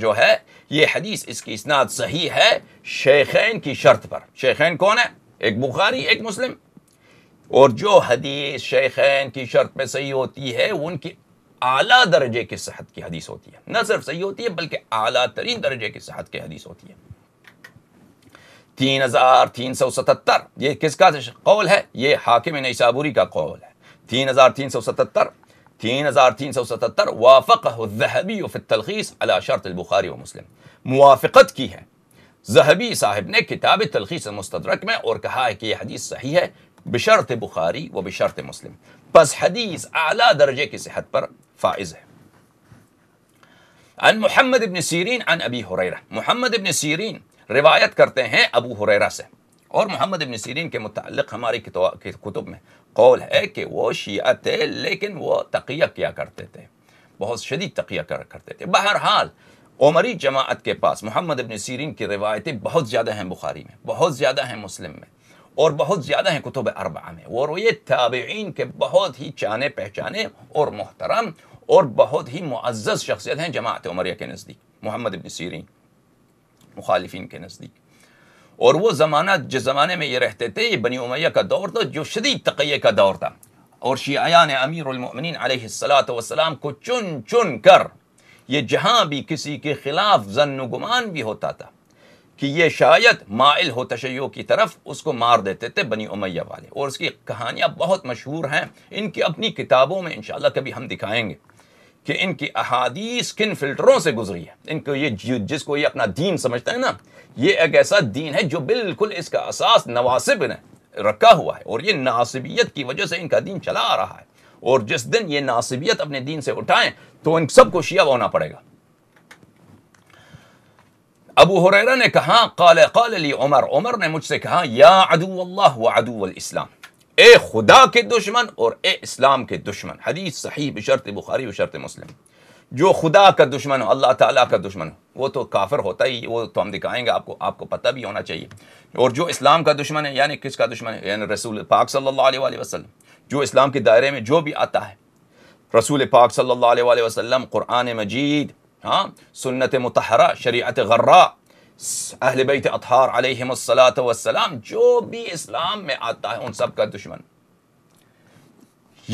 جو ہے یہ حدیث اس کی اسناد صحیح ہے شیخین کی شرط پر شیخین کون ہے ایک بخاری ایک مسلم اور جو حدیث شیخین کی شرط پہ صحیح ہوتی ہے ان کی اعلیٰ درجے کی صحت کی حدیث ہوتی ہے نہ صرف صحیح ہوتی ہے بلکہ اعلیٰ ترین درجے کی صحت کی حدیث ہوتی ہے تین ہزار تین سو ستتر یہ کس کا قول ہے یہ حاکم نیسابوری کا قول ہے تین ہزار تین سو ستتر تین ہزار تین سو ستتر وافق علی شرط البخاری و مسلم موافقت کی ہے ہے صاحب نے کتاب تلخیص مستدرک میں اور کہا کہ یہ حدیث صحیح ہے بشرط بخاری و بشرط مسلم پس حدیث اعلی درجے کی صحت پر فائز ہے عن محمد ابن سیرین عن ابی حریرہ محمد ابن سیرین روایت کرتے ہیں ابو حریرہ سے اور محمد ابن سیرین کے متعلق ہماری کتب میں قول ہے کہ وہ شیعہ تھے لیکن وہ تقیہ کیا کرتے تھے بہت شدید تقیہ کرتے تھے بہرحال عمری جماعت کے پاس محمد ابن سیرین کی روایتیں بہت زیادہ ہیں بخاری میں بہت زیادہ ہیں مسلم میں اور بہت زیادہ ہیں کتب اربعہ میں وہ یہ تابعین کے بہت ہی چانے پہچانے اور محترم اور بہت ہی معزز شخصیت ہیں جماعت عمریہ کے نزدیک محمد ابن سیرین مخالفین کے نزدیک اور وہ زمانہ جس زمانے میں یہ رہتے تھے یہ بنی امیہ کا دور تھا جو شدید تقیہ کا دور تھا اور شیعیان امیر المؤمنین علیہ السلام کو چن چن کر یہ جہاں بھی کسی کے خلاف زن و گمان بھی ہوتا تھا کہ یہ شاید مائل ہو تشیعوں کی طرف اس کو مار دیتے تھے بنی امیہ والے اور اس کی کہانیاں بہت مشہور ہیں ان کی اپنی کتابوں میں انشاءاللہ کبھی ہم دکھائیں گے کہ ان کی احادیث کن فلٹروں سے گزری ہے ان کو یہ جس کو یہ اپنا دین سمجھتا ہے نا یہ ایک ایسا دین ہے جو بالکل اس کا اساس نواسب نے رکھا ہوا ہے اور یہ ناصبیت کی وجہ سے ان کا دین چلا آ رہا ہے اور جس دن یہ ناصبیت اپنے دین سے اٹھائیں تو ان سب کو شیعہ ہونا پڑے گا ابو حریرہ نے کہا قال قال لی عمر عمر نے مجھ سے کہا یا عدو اللہ و عدو الاسلام اے خدا کے دشمن اور اے اسلام کے دشمن حدیث صحیح بشرط بخاری مسلم جو خدا کا دشمن ہو اللہ تعالیٰ کا دشمن ہو وہ تو کافر ہوتا ہی وہ تو ہم دکھائیں گے آپ کو آپ کو پتہ بھی ہونا چاہیے اور جو اسلام کا دشمن ہے یعنی کس کا دشمن ہے یعنی رسول پاک صلی اللہ علیہ وآلہ وسلم جو اسلام کے دائرے میں جو بھی آتا ہے رسول پاک صلی اللہ علیہ وآلہ وسلم قرآن مجید ہاں سنت متحرہ شریعت غرا اہل بیت اطہار علیہ الصلاۃ والسلام جو بھی اسلام میں آتا ہے ان سب کا دشمن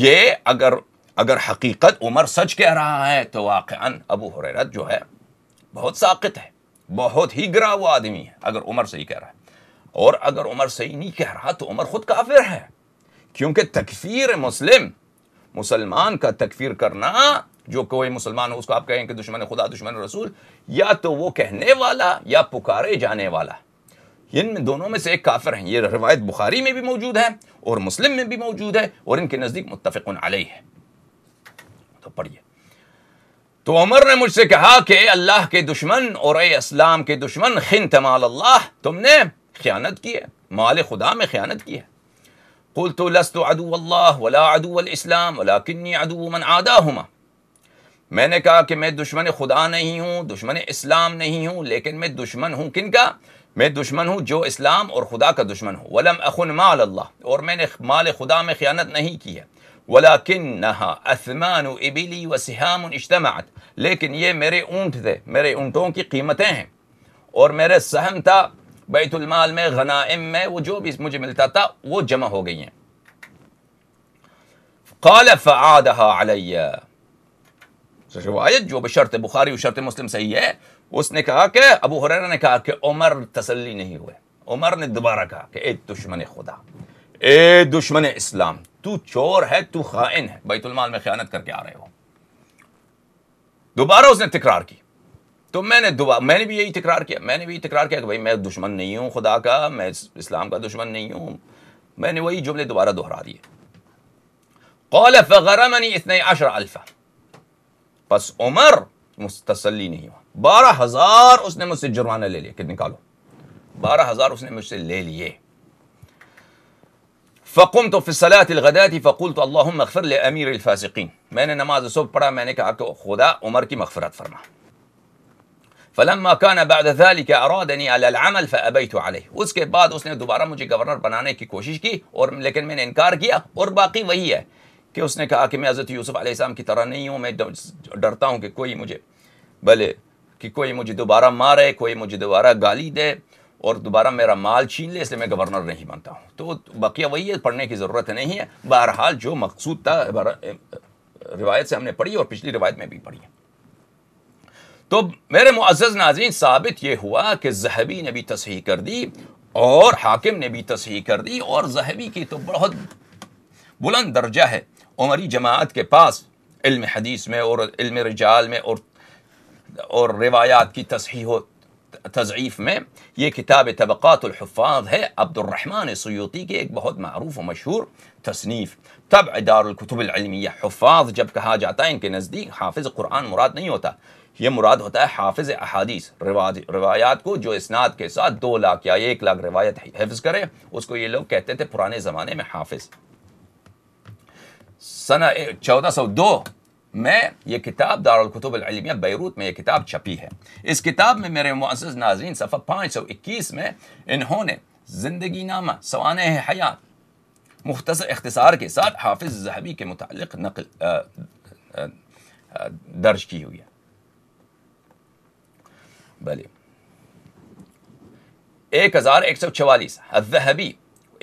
یہ اگر اگر حقیقت عمر سچ کہہ رہا ہے تو واقع ابو حریرت جو ہے بہت ساقت ہے بہت ہی گرا وہ آدمی ہے اگر عمر صحیح کہہ رہا ہے اور اگر عمر صحیح نہیں کہہ رہا تو عمر خود کافر ہے کیونکہ تکفیر مسلم مسلمان کا تکفیر کرنا جو کوئی مسلمان ہو اس کو آپ کہیں کہ دشمن خدا دشمن رسول یا تو وہ کہنے والا یا پکارے جانے والا ان میں دونوں میں سے ایک کافر ہیں یہ روایت بخاری میں بھی موجود ہے اور مسلم میں بھی موجود ہے اور ان کے نزدیک متفق علیہ ہے تو پڑھیے تو عمر نے مجھ سے کہا کہ اللہ کے دشمن اور اے اسلام کے دشمن خنت مال اللہ تم نے خیانت کی ہے مال خدا میں خیانت کی ہے قلت لست عدو اللہ ولا عدو الاسلام ولکنی عدو من عاداهما میں نے کہا کہ میں دشمن خدا نہیں ہوں دشمن اسلام نہیں ہوں لیکن میں دشمن ہوں کن کا میں دشمن ہوں جو اسلام اور خدا کا دشمن ہوں ولم اخن مال اللہ اور میں نے مال خدا میں خیانت نہیں کی ہے نہا نبی و سحمام اجتماع لیکن یہ میرے اونٹ تھے میرے اونٹوں کی قیمتیں ہیں اور میرے سہم تھا بیت المال میں غنائم میں وہ جو بھی مجھے ملتا تھا وہ جمع ہو گئی ہیں روایت جو بشرط بخاری و شرط مسلم صحیح ہے اس نے کہا کہ ابو حریرہ نے کہا کہ عمر تسلی نہیں ہوئے عمر نے دوبارہ کہا کہ اے دشمن خدا اے دشمن اسلام تو چور ہے تو خائن ہے بیت المال میں خیانت کر کے آ رہے ہو دوبارہ اس نے تکرار کی تو میں نے دوبارہ میں نے بھی یہی تکرار کیا میں نے بھی تکرار کیا کہ بھائی میں دشمن نہیں ہوں خدا کا میں اسلام کا دشمن نہیں ہوں میں نے وہی جملے دوبارہ دہرا دیے قول فغرمنی اتنے عشر الفا بس عمر مستسلی نہیں ہوا بارہ ہزار اس نے مجھ سے جرمانہ لے لیا کہ نکالو بارہ ہزار اس نے مجھ سے لے لیے فقم تو فصلاۃ الغدیت فقول تو اللہ مغفر امیر الفاظ میں نے نماز صبح پڑھا میں نے کہا کہ خدا عمر کی مغفرت فرما فلما كان بعد ذلك ارادني على العمل فابيت عليه اس کے بعد اس نے دوبارہ مجھے گورنر بنانے کی کوشش کی اور لیکن میں نے انکار کیا اور باقی وہی ہے کہ اس نے کہا کہ میں حضرت یوسف علیہ السلام کی طرح نہیں ہوں میں ڈرتا ہوں کہ کوئی مجھے بھلے کہ کوئی مجھے دوبارہ مارے کوئی مجھے دوبارہ گالی دے اور دوبارہ میرا مال چھین لے اس لیے میں گورنر نہیں بنتا ہوں تو بقیہ وہی ہے پڑھنے کی ضرورت نہیں ہے بہرحال جو مقصود تھا روایت سے ہم نے پڑھی اور پچھلی روایت میں بھی پڑھی ہے تو میرے معزز ناظرین ثابت یہ ہوا کہ زہبی نے بھی تصحیح کر دی اور حاکم نے بھی تصحیح کر دی اور زہبی کی تو بہت بلند درجہ ہے عمری جماعت کے پاس علم حدیث میں اور علم رجال میں اور روایات کی تصحیح ہو تضعیف میں یہ کتاب طبقات الحفاظ ہے عبد الرحمن سیوتی کے ایک بہت معروف و مشہور تصنیف تب دار الکتب العلمیہ حفاظ جب کہا جاتا ہے ان کے نزدیک حافظ قرآن مراد نہیں ہوتا یہ مراد ہوتا ہے حافظ احادیث روایات کو جو اسناد کے ساتھ دو لاکھ یا ایک لاکھ روایت حفظ کرے اس کو یہ لوگ کہتے تھے پرانے زمانے میں حافظ سنہ چودہ سو دو میں یہ کتاب دارالکتب العلمیہ بیروت میں یہ کتاب چھپی ہے اس کتاب میں میرے معزز ناظرین صفحہ پانچ سو اکیس میں انہوں نے زندگی نامہ سوانح حیات مختصر اختصار کے ساتھ حافظ زہبی کے متعلق نقل درج کی ہوئی ہے بلی ایک ہزار ایک سو چوالیس الذہبی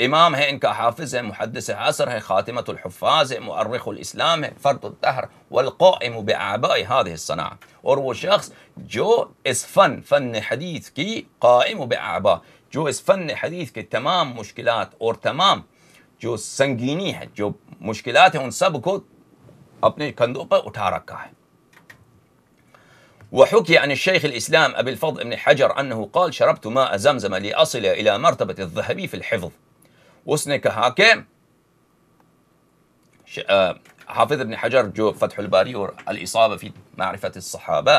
امام ہے ان کا حافظ ہے محدث عصر ہے خاتمت الحفاظ ہے مؤرخ الاسلام ہے فرد الدہر والقائم بعباء هذه الصناعه اور وہ شخص جو اس فن فن حدیث کی قائم بعباء جو اس فن حدیث کے تمام مشکلات اور تمام جو سنگینی ہے جو مشکلات ہیں ان سب کو اپنے کندھوں پر اٹھا رکھا ہے وحكي عن الشيخ الإسلام أبي الفضل بن حجر أنه قال شربت ماء زمزم لأصل إلى مرتبة الذهبي في الحفظ اس نے کہا کہ حافظ ابن حجر جو فتح الباری اور فی معرفت الصحابہ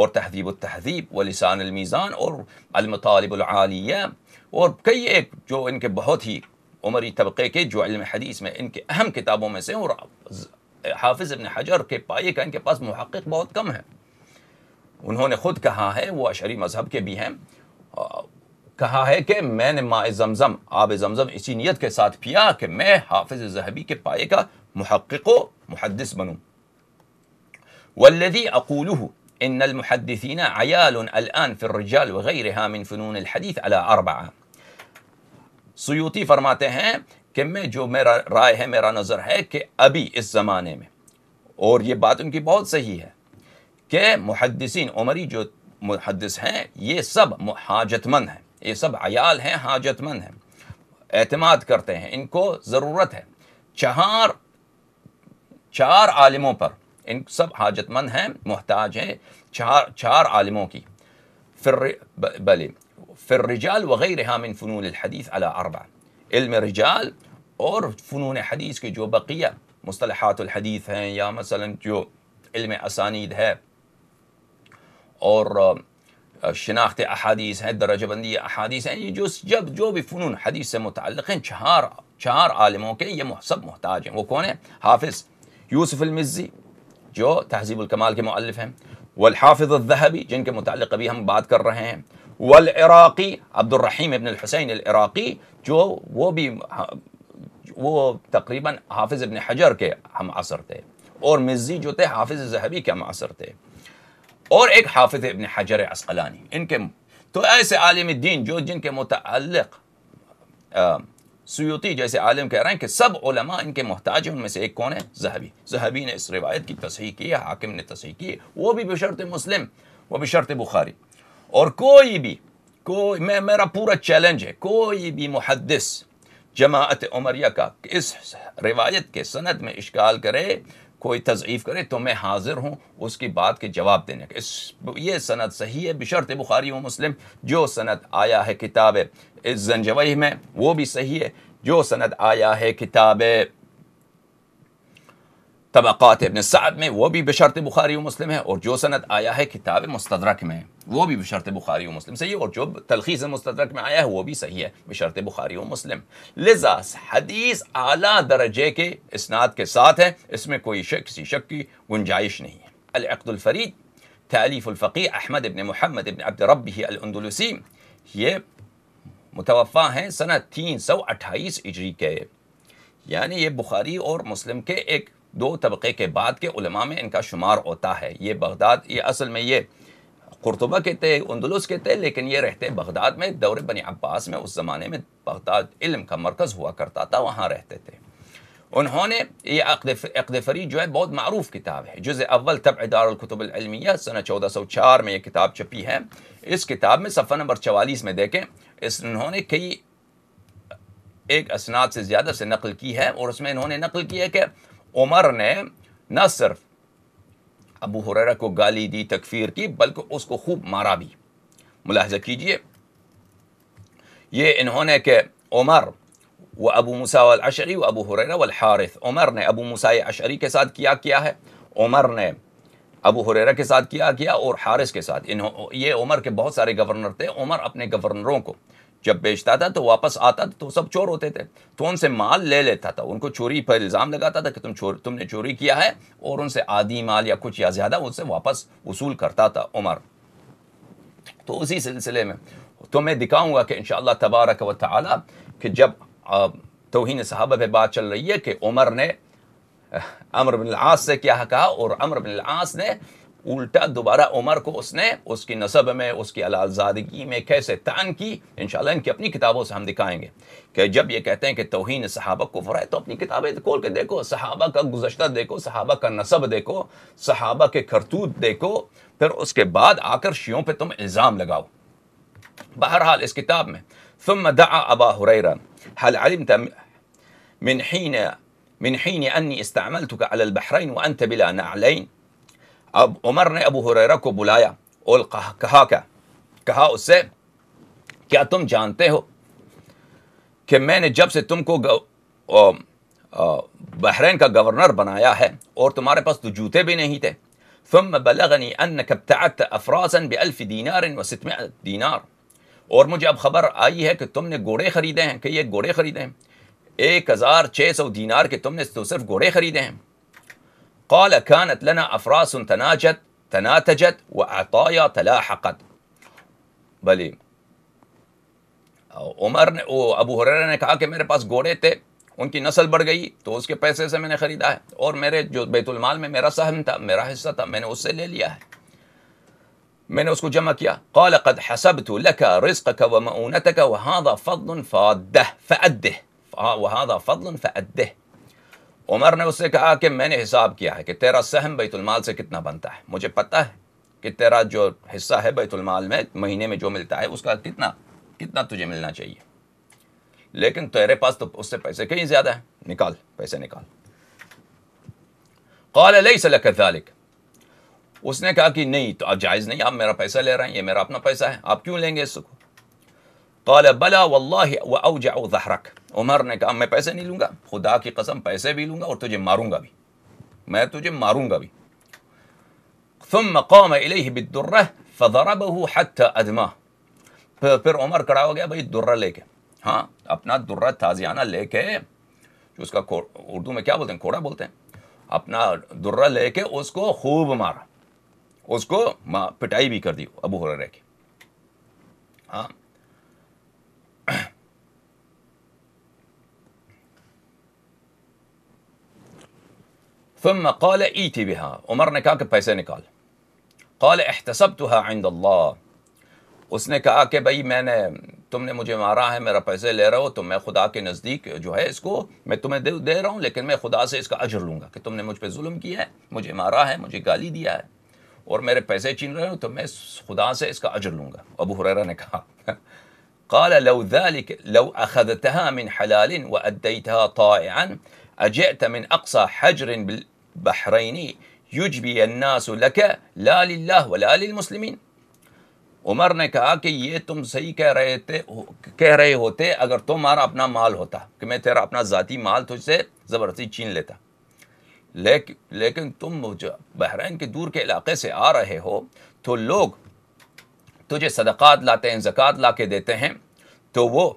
اور تہذیب التہذیب و علیسان المیزان اور المطالب العالیہ اور کئی ایک جو ان کے بہت ہی عمری طبقے کے جو علم حدیث میں ان کے اہم کتابوں میں سے اور حافظ ابن حجر کے پائے کا ان کے پاس محقق بہت کم ہے انہوں نے خود کہا ہے وہ عشری مذہب کے بھی ہیں کہا ہے کہ میں نے ماء زمزم آب زمزم اسی نیت کے ساتھ پیا کہ میں حافظ ذہبی کے پائے کا محقق و محدث بنوں والذی ان المحدثین عیال الان فی الرجال من فنون الحدیث على اربعہ سیوتی فرماتے ہیں کہ میں جو میرا رائے ہے میرا نظر ہے کہ ابھی اس زمانے میں اور یہ بات ان کی بہت صحیح ہے کہ محدثین عمری جو محدث ہیں یہ سب حاجت مند ہیں یہ سب عیال ہیں حاجت مند ہیں اعتماد کرتے ہیں ان کو ضرورت ہے چہار چار عالموں پر ان سب حاجت مند ہیں محتاج ہیں چار چار عالموں کی فر بلے فر رجال من فنون الحدیث اربع علم رجال اور فنون حدیث کے جو بقیہ مصطلحات الحدیث ہیں یا مثلا جو علم اسانید ہے اور شناخت احادیث ہیں درجہ بندی احادیث ہیں یعنی جو جب جو بھی فنون حدیث سے متعلق ہیں چار چار عالموں کے یہ محسب محتاج ہیں وہ کون ہیں حافظ یوسف المزی جو تہذیب الکمال کے متعلق ہیں والحافظ الظہبی جن کے متعلق ابھی ہم بات کر رہے ہیں والعراقی عبد الرحیم ابن الحسین العراقی جو وہ بھی وہ تقریباً حافظ ابن حجر کے ہم اثر تھے اور مزی جو تھے حافظ ذہبی کے ہم اثر تھے اور ایک حافظ ابن حجر عسقلانی ان ان ان کے کے کے تو ایسے عالم عالم دین جو جن متعلق سیوتی جیسے کہہ رہے ہیں ہیں کہ سب علماء محتاج میں سے ایک کون ہے زہبی زہبی نے اس روایت کی کی کی تصحیح تصحیح حاکم نے وہ بھی بشرط مسلم وہ بشرط بخاری اور کوئی بھی کوئی میں میرا پورا چیلنج ہے کوئی بھی محدث جماعت عمریہ کا اس روایت کے سند میں اشکال کرے کوئی تضعیف کرے تو میں حاضر ہوں اس کی بات کے جواب دینے کا اس یہ صنعت صحیح ہے بشرط بخاری و مسلم جو صنعت آیا ہے کتاب اس زنجوئی میں وہ بھی صحیح ہے جو صنعت آیا ہے کتاب طبقات ابن سعد میں وہ بھی بشرط بخاری و مسلم ہے اور جو سند آیا ہے کتاب مستدرک میں وہ بھی بشرط بخاری و مسلم صحیح ہے اور جو تلخیص مستدرک میں آیا ہے وہ بھی صحیح ہے بشرط بخاری و مسلم لذا حدیث اعلیٰ درجے کے اسناد کے ساتھ ہے اس میں کوئی شک کسی شک کی گنجائش نہیں ہے العقد الفرید تعلیف الفقی احمد ابن محمد ابن عبد ربی الاندلسی یہ متوفع ہیں سنہ تین سو اٹھائیس اجری کے یعنی یہ بخاری اور مسلم کے ایک دو طبقے کے بعد کے علماء میں ان کا شمار ہوتا ہے یہ بغداد یہ اصل میں یہ قرطبہ کے تھے اندلس کے تھے لیکن یہ رہتے بغداد میں دور بنی عباس میں اس زمانے میں بغداد علم کا مرکز ہوا کرتا تھا وہاں رہتے تھے انہوں نے یہ اقدفری جو ہے بہت معروف کتاب ہے جز اول تب القتب العلمیہ سنہ چودہ سو چار میں یہ کتاب چھپی ہے اس کتاب میں صفحہ نمبر چوالیس میں دیکھیں اس انہوں نے کئی ایک اسناد سے زیادہ سے نقل کی ہے اور اس میں انہوں نے نقل کی ہے کہ عمر نے نہ صرف ابو حریرہ کو گالی دی تکفیر کی بلکہ اس کو خوب مارا بھی ملاحظہ کیجئے یہ انہوں نے کہ عمر و ابو مسا والعشری و ابو حریرہ والحارث عمر نے ابو موسیٰ عشری کے ساتھ کیا کیا ہے عمر نے ابو حریرہ کے ساتھ کیا کیا اور حارث کے ساتھ یہ عمر کے بہت سارے گورنر تھے عمر اپنے گورنروں کو جب بیچتا تھا تو واپس آتا تھا تو سب چور ہوتے تھے تو ان سے مال لے لیتا تھا ان کو چوری پر الزام لگاتا تھا کہ تم تم چور نے چوری کیا ہے اور ان سے آدھی مال یا کچھ یا زیادہ ان سے واپس وصول کرتا تھا عمر تو اسی سلسلے میں تو میں دکھاؤں گا کہ انشاءاللہ اللہ و تعالی کہ جب توہین صحابہ پہ بات چل رہی ہے کہ عمر نے بن العاص سے کیا کہا اور بن العاص نے الٹا دوبارہ عمر کو اس نے اس کی نصب میں اس کی علالزادگی میں کیسے تان کی انشاءاللہ ان کی اپنی کتابوں سے ہم دکھائیں گے کہ جب یہ کہتے ہیں کہ توہین صحابہ کو فرائے تو اپنی کتابیں کھول کے دیکھو صحابہ کا گزشتہ دیکھو صحابہ کا نصب دیکھو صحابہ کے کرتوت دیکھو پھر اس کے بعد آ کر شیوں پہ تم الزام لگاؤ بہرحال اس کتاب میں ثم دعا ابا حریرہ علمت من من انی وانت بلا اب عمر نے ابو حریرہ کو بلایا اور کہا کہا کیا کہا اس سے کیا تم جانتے ہو کہ میں نے جب سے تم کو بحرین کا گورنر بنایا ہے اور تمہارے پاس تو جوتے بھی نہیں تھے ثم بلغنی افراز ابتعت افراسا بالف دینار و دینار اور مجھے اب خبر آئی ہے کہ تم نے گھوڑے خریدے ہیں کہ یہ گھوڑے خریدے ہیں ایک ہزار چھ سو دینار کے تم نے تو صرف گھوڑے خریدے ہیں قال كانت لنا أفراس تناجت تناتجت وعطايا تلاحقت بلي عمر ابو هريره نے کہا کہ میرے پاس گھوڑے تھے ان کی نسل بڑھ گئی تو اس کے پیسے سے میں نے خریدا ہے اور میرے جو بیت المال میں میرا سہم تھا میرا حصہ تھا میں نے اس سے لے لیا ہے میں نے اس کو جمع کیا قال قد حسبت لك رزقك ومؤونتك وهذا فضل فاده فاده وهذا فضل فاده عمر نے اس سے کہا کہ میں نے حساب کیا ہے کہ تیرا سہم بیت المال سے کتنا بنتا ہے مجھے پتہ ہے کہ تیرا جو حصہ ہے بیت المال میں مہینے میں جو ملتا ہے اس کا کتنا کتنا تجھے ملنا چاہیے لیکن تیرے پاس تو اس سے پیسے کہیں زیادہ ہیں نکال پیسے نکال قال علیہ صلی کر اس نے کہا کہ نہیں تو آپ جائز نہیں آپ میرا پیسہ لے رہے ہیں یہ میرا اپنا پیسہ ہے آپ کیوں لیں گے اس کو قال بلا واللہ تو جہرکھ عمر نے کہا میں پیسے نہیں لوں گا خدا کی قسم پیسے بھی لوں گا اور تجھے ماروں گا بھی میں تجھے ماروں گا بھی ثم قام الیہ بالدرہ ادما پھر عمر کڑا ہو گیا بھائی درہ لے کے ہاں اپنا درہ تازیانہ لے کے جو اس کا اردو میں کیا بولتے ہیں کھوڑا بولتے ہیں اپنا درہ لے کے اس کو خوب مارا اس کو پٹائی بھی کر دی ابو حر کے ہاں ثم قال ائت بها उमर ने कहा कि पैसे निकाल قال احتسبتها عند الله उसने कहा कि भाई मैंने तुमने मुझे मारा है मेरा पैसे ले रहे हो तो मैं खुदा के नज़दीक जो है इसको मैं तुम्हें दे, दे रहा हूँ लेकिन मैं खुदा से इसका अजर लूँगा कि तुमने मुझ पर जुल्म किया है मुझे मारा है मुझे गाली दिया है और मेरे पैसे छीन रहे हो तो मैं खुदा से इसका अजर लूँगा अबू हुररा ने कहा قال لو ذلك لو أخذتها من حلال وأديتها طائعا أجئت من أقصى حجر بحرینی یوجبی الناس لکا لا للہ ولا للمسلمین عمر نے کہا کہ یہ تم صحیح کہہ رہے تھے کہہ رہے ہوتے اگر تمہارا اپنا مال ہوتا کہ میں تیرا اپنا ذاتی مال تجھ سے زبردستی چھین لیتا لیکن لیکن تم بحرین کے دور کے علاقے سے آ رہے ہو تو لوگ تجھے صدقات لاتے ہیں زکوٰۃ لا کے دیتے ہیں تو وہ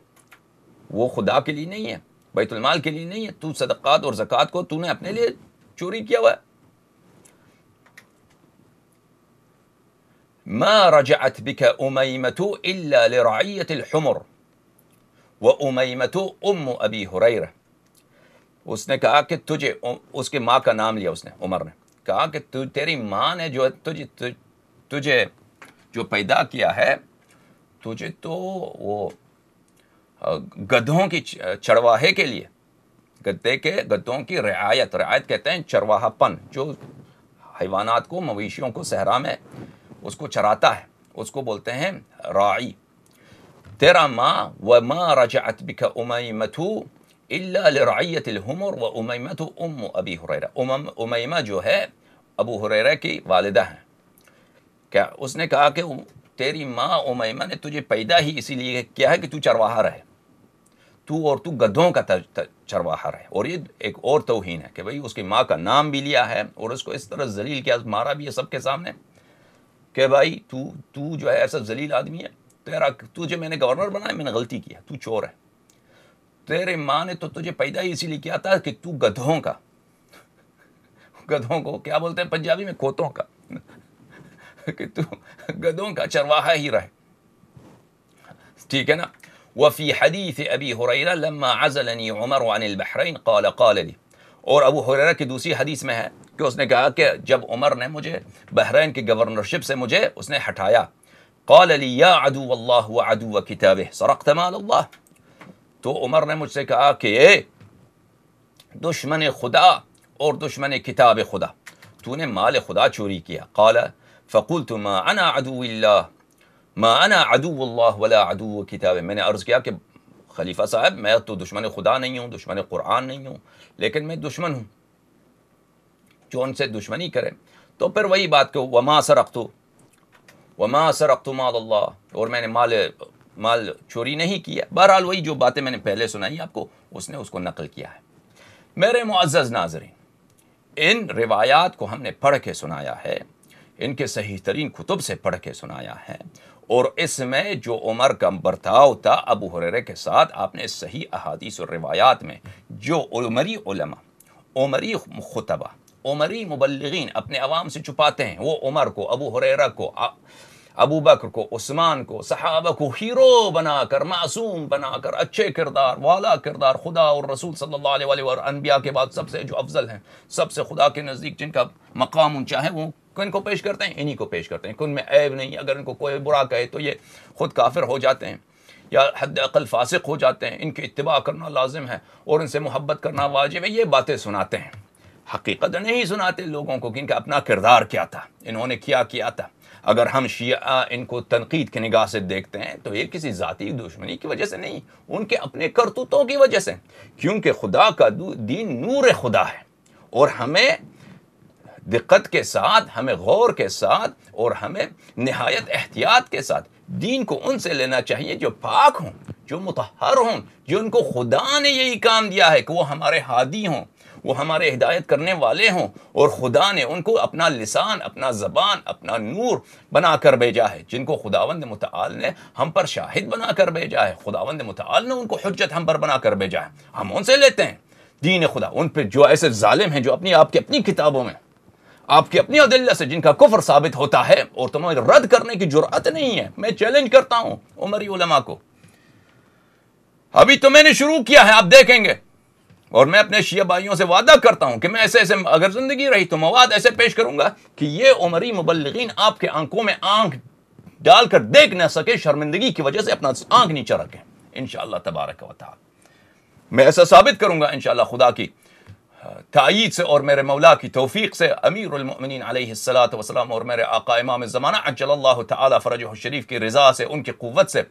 وہ خدا کے لیے نہیں ہے بیت المال کے لیے نہیں ہے تو صدقات اور زکوٰۃ کو تو نے اپنے لیے चोरी किया हुआ है ما رجعت بك أميمة إلا لرعية الحمر وأميمة أم أبي هريرة उसने कहा कि तुझे उसके माँ का नाम लिया उसने उमर ने कहा कि तु तेरी माँ ने जो तुझे तु, तुझे जो पैदा किया है तुझे तो वो गधों की चढ़वाहे के लिए گدے کے گدوں کی رعایت رعایت کہتے ہیں چرواہا پن جو حیوانات کو مویشیوں کو صحرا میں اس کو چراتا ہے اس کو بولتے ہیں رائی تیرا ماں و ماں بک امیمتو اللہ لرعیت الحمر و امیمتو ام ابی حریرہ امیمہ جو ہے ابو حریرہ کی والدہ ہیں کیا اس نے کہا کہ تیری ماں امیمہ نے تجھے پیدا ہی اسی لیے کیا ہے کہ چرواہا رہے تو اور تو گدھوں کا چرواہا رہے اور یہ ایک اور توہین ہے کہ بھائی اس کی ماں کا نام بھی لیا ہے اور اس کو اس طرح زلیل کیا مارا بھی ہے سب کے سامنے کہ بھائی تو تو جو ہے ایسا ذلیل آدمی ہے تیرا میں نے گورنر بنایا میں نے غلطی کیا تو چور ہے تیرے ماں نے تو تجھے پیدا ہی اسی لیے کیا تھا کہ تو گدھوں کا گدھوں کو کیا بولتے ہیں پنجابی میں کھوتوں کا کہ تو گدھوں کا چرواہا ہی رہے ٹھیک ہے نا وفی حدیث ابھی لما از عمر عن البحرین قال قال قالعلی اور ابو حریرہ کی دوسری حدیث میں ہے کہ اس نے کہا کہ جب عمر نے مجھے بحرین کی گورنرشپ سے مجھے اس نے ہٹایا قال لی یا عدو اللہ ادو و کتابِ سرقت مال اللہ تو عمر نے مجھ سے کہا کہ اے دشمن خدا اور دشمن کتاب خدا تو نے مال خدا چوری کیا قال فقلت ما انا عدو اللہ مانا عدو اللہ ولا عدو کتاب میں نے عرض کیا کہ خلیفہ صاحب میں تو دشمن خدا نہیں ہوں دشمن قرآن نہیں ہوں لیکن میں دشمن ہوں جو ان سے دشمنی کرے تو پھر وہی بات کہ سرقتو وما سرقتو مال اور میں نے مال مال چوری نہیں کیا بہرحال وہی جو باتیں میں نے پہلے سنائی آپ کو اس نے اس کو نقل کیا ہے میرے معزز ناظرین ان روایات کو ہم نے پڑھ کے سنایا ہے ان کے صحیح ترین کتب سے پڑھ کے سنایا ہے اور اس میں جو عمر کا برتاؤ تھا ابو حریرے کے ساتھ آپ نے صحیح احادیث اور روایات میں جو عمری علماء عمری خطبہ عمری مبلغین اپنے عوام سے چھپاتے ہیں وہ عمر کو ابو حریرہ کو ابو بکر کو عثمان کو صحابہ کو ہیرو بنا کر معصوم بنا کر اچھے کردار والا کردار خدا اور رسول صلی اللہ علیہ وآلہ وآلہ انبیاء کے بعد سب سے جو افضل ہیں سب سے خدا کے نزدیک جن کا مقام اونچا ہے وہ کن کو پیش کرتے ہیں انہی کو پیش کرتے ہیں کن میں عیب نہیں اگر ان کو کوئی برا کہے تو یہ خود کافر ہو جاتے ہیں یا حد عقل فاسق ہو جاتے ہیں ان کی اتباع کرنا لازم ہے اور ان سے محبت کرنا واجب ہے یہ باتیں سناتے ہیں حقیقت نہیں سناتے لوگوں کو کہ ان کا اپنا کردار کیا تھا انہوں نے کیا کیا تھا اگر ہم شیعہ ان کو تنقید کی نگاہ سے دیکھتے ہیں تو یہ کسی ذاتی دشمنی کی وجہ سے نہیں ان کے اپنے کرتوتوں کی وجہ سے کیونکہ خدا کا دین نور خدا ہے اور ہمیں دقت کے ساتھ ہمیں غور کے ساتھ اور ہمیں نہایت احتیاط کے ساتھ دین کو ان سے لینا چاہیے جو پاک ہوں جو متحر ہوں جو ان کو خدا نے یہی کام دیا ہے کہ وہ ہمارے ہادی ہوں وہ ہمارے ہدایت کرنے والے ہوں اور خدا نے ان کو اپنا لسان اپنا زبان اپنا نور بنا کر بھیجا ہے جن کو خداوند متعال نے ہم پر شاہد بنا کر بھیجا ہے خداوند متعال نے ان کو حجت ہم پر بنا کر بھیجا ہے ہم ان سے لیتے ہیں دین خدا ان پہ جو ایسے ظالم ہیں جو اپنی آپ کی اپنی کتابوں میں آپ کی اپنی عدلہ سے جن کا کفر ثابت ہوتا ہے اور تمہیں رد کرنے کی ضرورت نہیں ہے میں چیلنج کرتا ہوں عمری علماء کو ابھی تو میں نے شروع کیا ہے آپ دیکھیں گے اور میں اپنے شیعہ بھائیوں سے وعدہ کرتا ہوں کہ میں ایسے ایسے اگر زندگی رہی تو مواد ایسے پیش کروں گا کہ یہ عمری مبلغین آپ کے آنکھوں میں آنکھ ڈال کر دیکھ نہ سکے شرمندگی کی وجہ سے اپنا آنکھ نیچا رکھیں انشاءاللہ تبارک و تعالی میں ایسا ثابت کروں گا انشاءاللہ خدا کی تائید سے اور میرے مولا کی توفیق سے امیر المؤمنین علیہ السلاۃ وسلام اور میرے آقا امام زمانہ عجل اللہ تعالی فرج و شریف کی رضا سے ان کی قوت سے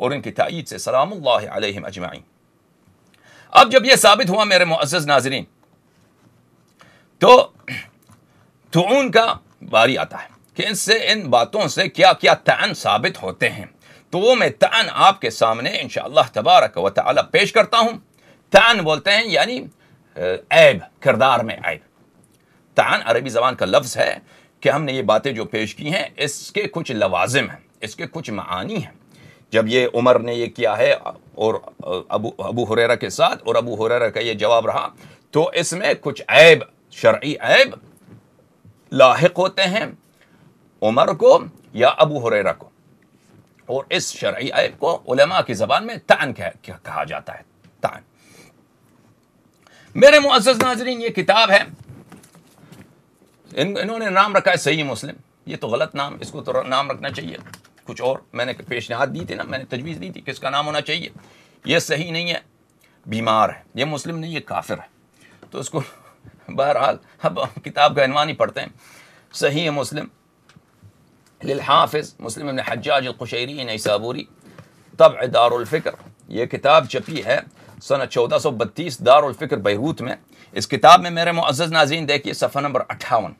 اور ان کی تائید سے سلام اللہ علیہم اجمعین اب جب یہ ثابت ہوا میرے معزز ناظرین تو تعون کا باری آتا ہے کہ ان سے ان باتوں سے کیا کیا تعن ثابت ہوتے ہیں تو وہ میں تعن آپ کے سامنے انشاءاللہ تبارک و تعالی پیش کرتا ہوں تعن بولتے ہیں یعنی عیب کردار میں عیب تان عربی زبان کا لفظ ہے کہ ہم نے یہ باتیں جو پیش کی ہیں اس کے کچھ لوازم ہیں اس کے کچھ معانی ہیں جب یہ عمر نے یہ کیا ہے اور ابو ابو حریرہ کے ساتھ اور ابو حریرہ کا یہ جواب رہا تو اس میں کچھ عیب شرعی عیب لاحق ہوتے ہیں عمر کو یا ابو حریرہ کو اور اس شرعی عیب کو علماء کی زبان میں تان کہا جاتا ہے میرے معزز ناظرین یہ کتاب ہے انہوں نے نام رکھا ہے صحیح مسلم یہ تو غلط نام اس کو تو نام رکھنا چاہیے کچھ اور میں نے پیش دی تھی نا میں نے تجویز دی تھی کہ اس کا نام ہونا چاہیے یہ صحیح نہیں ہے بیمار ہے یہ مسلم نہیں یہ کافر ہے تو اس کو بہرحال اب کتاب کا عنوان ہی پڑھتے ہیں صحیح للحافظ مسلم ابن مسلم القشیری نئی صابوری طبع دار الفکر یہ کتاب چپی ہے سنہ چودہ سو بتیس دار الفکر بیروت میں اس کتاب میں میرے معزز ناظرین دیکھیے صفحہ نمبر اٹھاون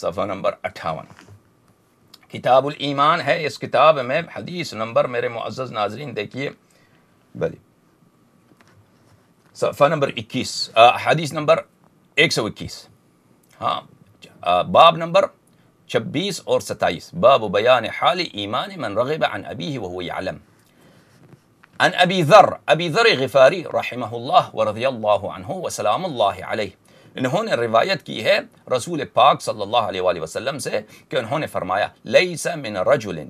صفحہ نمبر اٹھاون کتاب الایمان ہے اس کتاب میں حدیث نمبر میرے معزز ناظرین دیکھیے صفحہ نمبر اکیس حدیث نمبر ایک سو اکیس ہاں باب نمبر چھبیس اور ستائیس باب بیان حال ایمان من رغب عن ابیہ وہو یعلم عن ذر ذر وسلام انہوں انہوں نے نے روایت کی ہے رسول پاک صلی اللہ علیہ وآلہ وسلم سے کہ فرمایا من رجل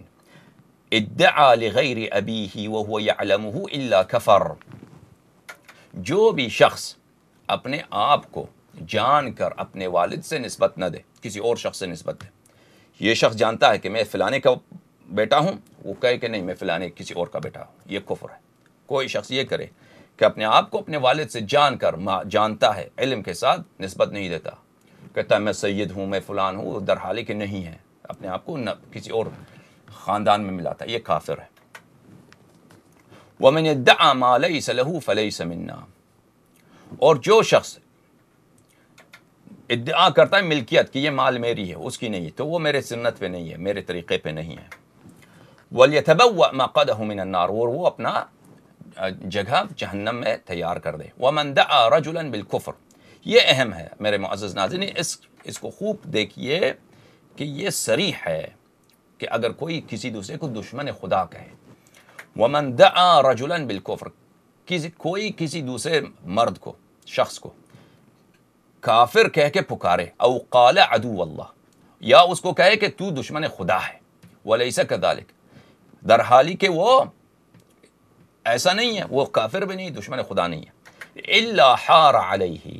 وهو یعلمه الا جو بھی شخص اپنے آپ کو جان کر اپنے والد سے نسبت نہ دے کسی اور شخص سے نسبت دے یہ شخص جانتا ہے کہ میں فلانے کا بیٹا ہوں وہ کہے کہ نہیں میں فلانے کسی اور کا بیٹا ہوں یہ کفر ہے کوئی شخص یہ کرے کہ اپنے آپ کو اپنے والد سے جان کر جانتا ہے علم کے ساتھ نسبت نہیں دیتا کہتا ہے میں سید ہوں میں فلان ہوں در درحالی کہ نہیں ہے اپنے آپ کو نہ کسی اور خاندان میں ملاتا یہ کافر ہے وَمَنِ اور جو شخص ادعا کرتا ہے ملکیت کہ یہ مال میری ہے اس کی نہیں ہے تو وہ میرے سنت پہ نہیں ہے میرے طریقے پہ نہیں ہے ولیتب من النار اور وہ اپنا جگہ جہنم میں تیار کر دے ومن دعا رجلا بالکفر یہ اہم ہے میرے معزز ناظرین اس اس کو خوب دیکھیے کہ یہ سریح ہے کہ اگر کوئی کسی دوسرے کو دشمن خدا کہے ومن دعا رجلا بالکفر کسی کوئی کسی دوسرے مرد کو شخص کو کافر کہہ کے پکارے او قال عدو اللہ یا اس کو کہے کہ تو دشمن خدا ہے ولیسا کذالک در حالی کہ وہ ایسا نہیں ہے وہ کافر بھی نہیں دشمن خدا نہیں ہے الا حار علیہ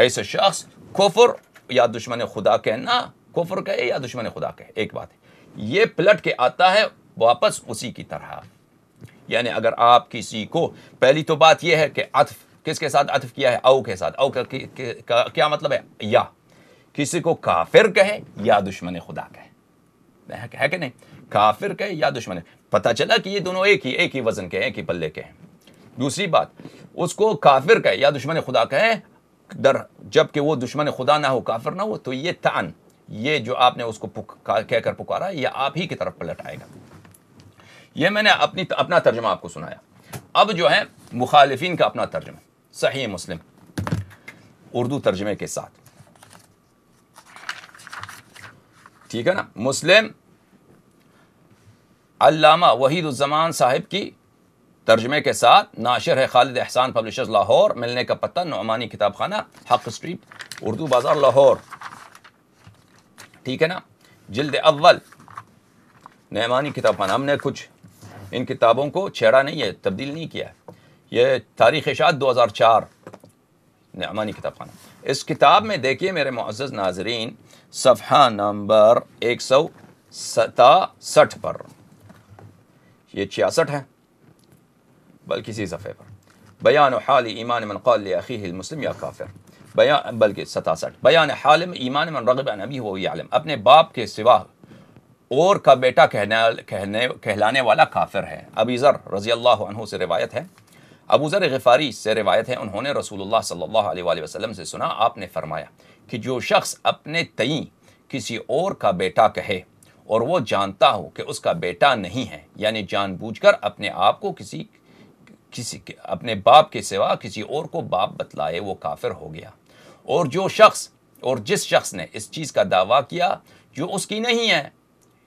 ایسے شخص کفر یا دشمن خدا کہنا کفر کہے یا دشمن خدا کہے ایک بات ہے یہ پلٹ کے آتا ہے واپس اسی کی طرح یعنی اگر آپ کسی کو پہلی تو بات یہ ہے کہ عطف کس کے ساتھ عطف کیا ہے او کے ساتھ او کیا مطلب ہے یا کسی کو کافر کہے یا دشمن خدا کہے ہے کہ نہیں کافر کہ یا دشمن ہے پتہ چلا کہ یہ دونوں ایک ہی ایک ہی وزن کے ہیں ایک ہی پلے کے ہیں دوسری بات اس کو کافر کہے یا دشمن خدا کہ وہ دشمن خدا نہ ہو کافر نہ ہو تو یہ تان یہ جو آپ نے اس کو کہہ کر پکارا یہ آپ ہی کی طرف پلٹ آئے گا یہ میں نے اپنی اپنا ترجمہ آپ کو سنایا اب جو ہے مخالفین کا اپنا ترجمہ صحیح مسلم اردو ترجمے کے ساتھ ٹھیک ہے نا مسلم علامہ وحید الزمان صاحب کی ترجمے کے ساتھ ناشر ہے خالد احسان پبلشرز لاہور ملنے کا پتہ نعمانی کتاب خانہ حق اسٹریٹ اردو بازار لاہور ٹھیک ہے نا جلد اول نعمانی کتاب خانہ ہم نے کچھ ان کتابوں کو چھیڑا نہیں ہے تبدیل نہیں کیا یہ تاریخ شاع دو ہزار چار نعمانی کتاب خانہ اس کتاب میں دیکھیے میرے معزز ناظرین صفحہ نمبر ایک سو ستا سٹھ پر یہ چھیاسٹھ ہے بلکہ اسی صفحے پر بیان حال ایمان من قال المسلم یا کافر بیان بلکہ ستاسٹھ بیان حالم ایمان من الرغب نبی ہو عالم اپنے باپ کے سوا اور کا بیٹا کہنے کہلانے والا کافر ہے ابی ذر رضی اللہ عنہ سے روایت ہے ابو ذر غفاری سے روایت ہے انہوں نے رسول اللہ صلی اللہ علیہ وآلہ وسلم سے سنا آپ نے فرمایا کہ جو شخص اپنے تئیں کسی اور کا بیٹا کہے اور وہ جانتا ہو کہ اس کا بیٹا نہیں ہے یعنی جان بوجھ کر اپنے آپ کو کسی کسی اپنے باپ کے سوا کسی اور کو باپ بتلائے وہ کافر ہو گیا اور جو شخص اور جس شخص نے اس چیز کا دعویٰ کیا جو اس کی نہیں ہے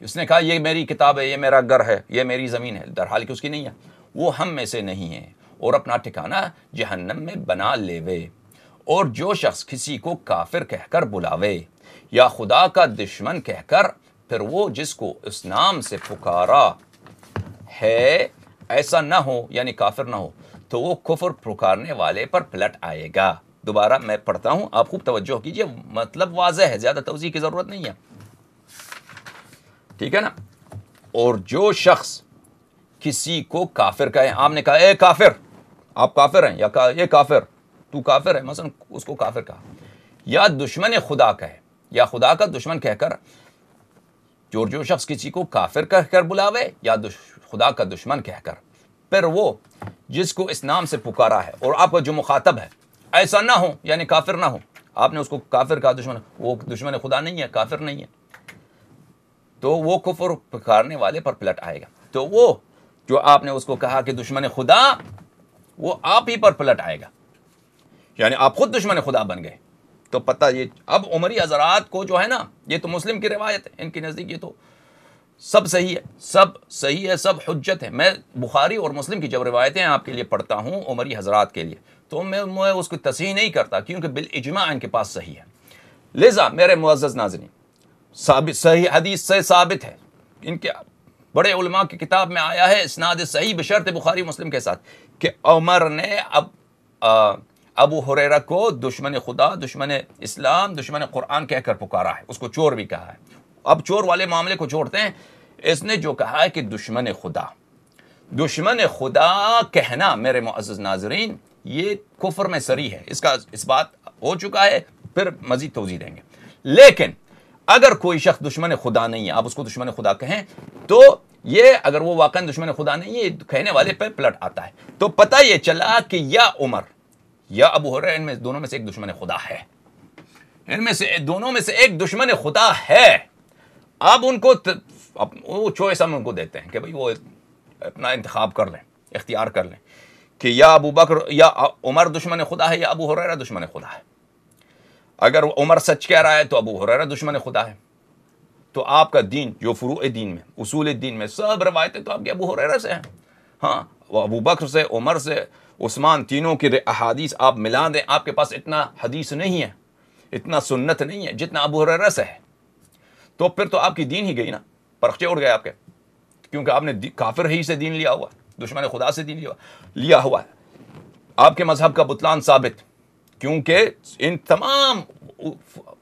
اس نے کہا یہ میری کتاب ہے یہ میرا گھر ہے یہ میری زمین ہے درحال کہ اس کی نہیں ہے وہ ہم میں سے نہیں ہے اور اپنا ٹھکانہ جہنم میں بنا لیوے اور جو شخص کسی کو کافر کہہ کر بلاوے یا خدا کا دشمن کہہ کر پھر وہ جس کو اس نام سے پکارا ہے ایسا نہ ہو یعنی کافر نہ ہو تو وہ کفر پکارنے والے پر پلٹ آئے گا دوبارہ میں پڑھتا ہوں آپ خوب توجہ مطلب واضح ہے زیادہ توضیح کی ضرورت نہیں ہے ٹھیک ہے نا اور جو شخص کسی کو کافر کہے آپ نے کہا اے کافر آپ کافر ہیں یا کہا کافر تو کافر ہے مثلا اس کو کافر کہا یا دشمن خدا کہے یا خدا کا دشمن کہہ کر جو شخص کسی کو کافر کہہ کر بلاوے یا خدا کا دشمن کہہ کر پھر وہ جس کو اس نام سے پکارا ہے اور آپ کا جو مخاطب ہے ایسا نہ ہو یعنی کافر نہ ہو آپ نے اس کو کافر کہا دشمن وہ دشمن خدا نہیں ہے کافر نہیں ہے تو وہ کفر پکارنے والے پر پلٹ آئے گا تو وہ جو آپ نے اس کو کہا کہ دشمن خدا وہ آپ ہی پر پلٹ آئے گا یعنی آپ خود دشمن خدا بن گئے تو پتا یہ اب عمری حضرات کو جو ہے نا یہ تو مسلم کی روایت ہے ان کے نزدیک یہ تو سب صحیح ہے سب صحیح ہے سب حجت ہے میں بخاری اور مسلم کی جب روایتیں آپ کے لیے پڑھتا ہوں عمری حضرات کے لیے تو میں اس کی تصحیح نہیں کرتا کیونکہ بالاجماع ان کے پاس صحیح ہے لہذا میرے معزز ناظرین ثابت صحیح حدیث سے ثابت ہے ان کے بڑے علماء کی کتاب میں آیا ہے اسناد صحیح بشرط بخاری مسلم کے ساتھ کہ عمر نے اب ابو حریرا کو دشمن خدا دشمن اسلام دشمن قرآن کہہ کر پکارا ہے اس کو چور بھی کہا ہے اب چور والے معاملے کو چھوڑتے ہیں اس نے جو کہا ہے کہ دشمن خدا دشمن خدا کہنا میرے معزز ناظرین یہ کفر میں سری ہے اس کا اس بات ہو چکا ہے پھر مزید توضیح دیں گے لیکن اگر کوئی شخص دشمن خدا نہیں ہے آپ اس کو دشمن خدا کہیں تو یہ اگر وہ واقعا دشمن خدا نہیں ہے کہنے والے پہ پلٹ آتا ہے تو پتہ یہ چلا کہ یا عمر یا ابو ہو رہا ہے ان میں سے دونوں میں سے ایک دشمن خدا ہے اب ان کو ہم ان کو دیتے ہیں کہ وہ اپنا انتخاب کر لیں اختیار کر لیں کہ یا ابو بکر یا عمر دشمن خدا ہے یا ابو حریرہ دشمن خدا ہے اگر عمر سچ کہہ رہا ہے تو ابو حریرہ دشمن خدا ہے تو آپ کا دین جو فروع دین میں اصول دین میں سب روایتیں تو آپ کے ابو حریرہ سے ہیں ہاں وہ ابو بکر سے عمر سے عثمان تینوں کی احادیث آپ ملا دیں آپ کے پاس اتنا حدیث نہیں ہے اتنا سنت نہیں ہے جتنا ابو حرارہ رس ہے تو پھر تو آپ کی دین ہی گئی نا پرخچے اڑ گئے آپ کے کیونکہ آپ نے کافر ہی سے دین لیا ہوا دشمن خدا سے دین لیا ہوا لیا ہوا ہے آپ کے مذہب کا بتلان ثابت کیونکہ ان تمام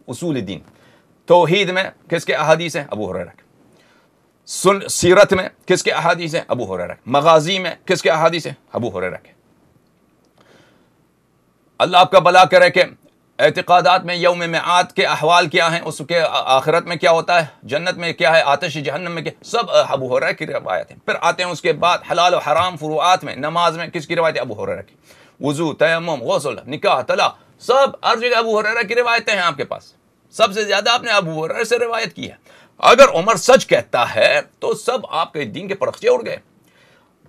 اصول دین توحید میں کس کے احادیث ہیں ابو حرارہ سن سیرت میں کس کے احادیث ہیں ابو حرارہ مغازی میں کس کے احادیث ہیں ابو حرارہ رکھے اللہ آپ کا بلا کرے کہ اعتقادات میں یوم میں آت کے احوال کیا ہیں اس کے آخرت میں کیا ہوتا ہے جنت میں کیا ہے آتش جہنم میں کیا سب ابو حرہ کی روایت ہیں پھر آتے ہیں اس کے بعد حلال و حرام فروعات میں نماز میں کس کی روایت ہے ابو حرہ کی وضو تیمم غسل نکاح تلا سب ہر جگہ ابو حرہ کی روایتیں ہیں آپ کے پاس سب سے زیادہ آپ نے ابو سے روایت کی ہے اگر عمر سچ کہتا ہے تو سب آپ کے دین کے پرخچے اڑ گئے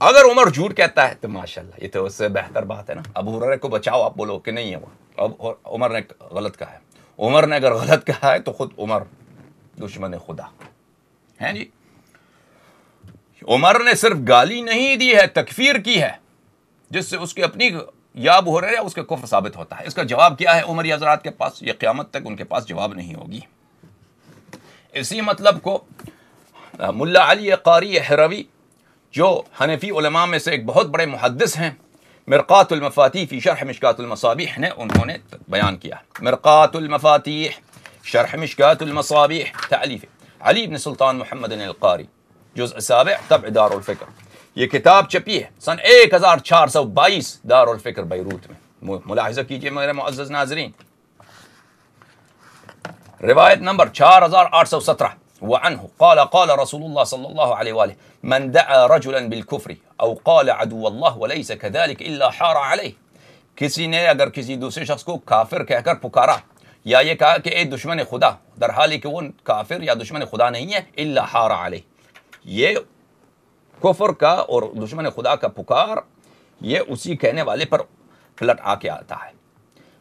اگر عمر جھوٹ کہتا ہے تو ماشاء اللہ یہ تو اس سے بہتر بات ہے نا ابحر کو بچاؤ آپ بولو کہ نہیں ہے وہ اب عمر نے غلط کہا ہے عمر نے اگر غلط کہا ہے تو خود عمر دشمن خدا ہے جی عمر نے صرف گالی نہیں دی ہے تکفیر کی ہے جس سے اس کی اپنی یا اب حریر اس کے کفر ثابت ہوتا ہے اس کا جواب کیا ہے عمر حضرات کے پاس یہ قیامت تک ان کے پاس جواب نہیں ہوگی اسی مطلب کو ملا علی قاری حروی جو حنفی علماء میں سے ایک بہت بڑے محدث ہیں مرقات المفاتیح فی شرح مشکات المصابیح نے انہوں نے بیان کیا مرقات المفاتیح شرح مشکات المصابیح تعلیف علی بن سلطان محمد القاری جزء سابع طبع دار الفکر یہ کتاب چپی ہے سن ایک ہزار چار سو بائیس دار الفکر بیروت میں ملاحظہ کیجئے میرے معزز ناظرین روایت نمبر چار ہزار آٹھ سو سترہ وعنه قال قال رسول الله صلى الله عليه واله من دعا رجلا بالكفر او قال عدو الله وليس كذلك الا حار عليه کسی نے اگر کسی دوسرے شخص کو کافر کہہ کر پکارا یا یہ کہا کہ اے دشمن خدا در حالی کہ وہ کافر یا دشمن خدا نہیں ہے الا حار علیہ یہ کفر کا اور دشمن خدا کا پکار یہ اسی کہنے والے پر پلٹ آ کے آتا ہے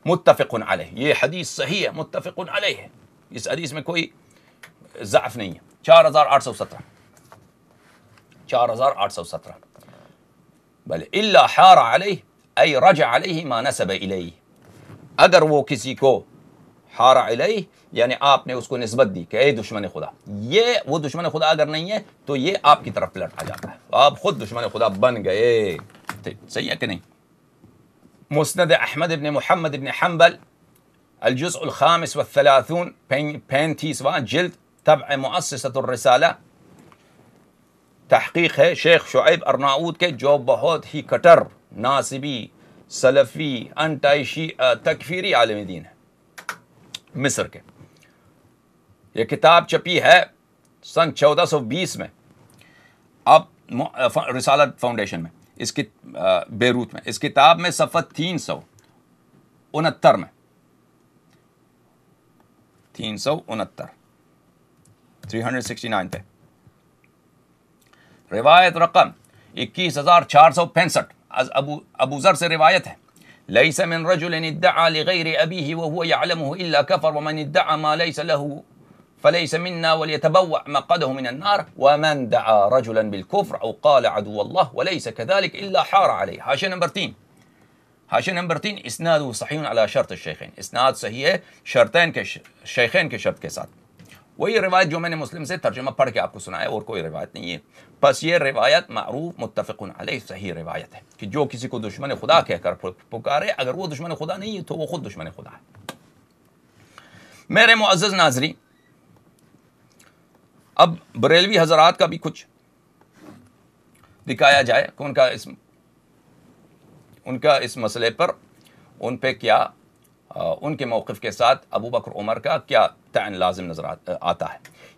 متفق علیہ یہ حدیث صحیح ہے متفق علیہ ہے اس حدیث میں کوئی ضعف نہیں ہے چار ہزار آٹھ آٹھ سو سو سترہ سترہ چار ہزار اللہ حار حار علیہ علیہ علیہ علیہ اے اے رج اگر اگر وہ وہ کسی کو کو یعنی آپ نے اس نسبت دی کہ دشمن دشمن خدا خدا یہ نہیں ہے تو یہ آپ کی طرف پلٹ آ جاتا ہے آپ خود دشمن خدا بن گئے صحیح ہے کہ نہیں مسند احمد ابن محمد ابن حنبل الجزء الخامس الجز الخام جلد طبع مؤسسة الرسالة الرسالہ تحقیق ہے شیخ شعیب ارناؤد کے جو بہت ہی کٹر ناصبی سلفی انٹائشی تکفیری عالم دین ہے مصر کے یہ کتاب چپی ہے سن چودہ سو بیس میں اب رسالت فاؤنڈیشن میں بیروت میں اس کتاب میں صفحہ تین سو انہتر میں تین سو انہتر 369 पे روایت رقم 21465 हज़ार चार सौ पैंसठ अबू अबूज़र से ليس من رجل ادعى لغير أبيه وهو يعلمه إلا كفر ومن ادعى ما ليس له فليس منا وليتبوع مقعده من النار ومن دعا رجلا بالكفر أو قال عدو الله وليس كذلك إلا حار عليه حاشية نمبر 10 حاشية نمبر 10 إسناده صحيح على شرط الشيخين إسناد صحيح شرطين كش... الشيخين كشرط كسات وہی روایت جو میں نے مسلم سے ترجمہ پڑھ کے آپ کو سنایا اور کوئی روایت نہیں ہے بس یہ روایت معروف متفق علیہ صحیح روایت ہے کہ جو کسی کو دشمن خدا کہہ کر پکارے اگر وہ دشمن خدا نہیں ہے تو وہ خود دشمن خدا ہے میرے معزز ناظری اب بریلوی حضرات کا بھی کچھ دکھایا جائے کہ ان کا اس ان کا اس مسئلے پر ان پہ کیا ان کے موقف کے ساتھ ابو بکر عمر کا کیا تعن لازم نظر آتا ہے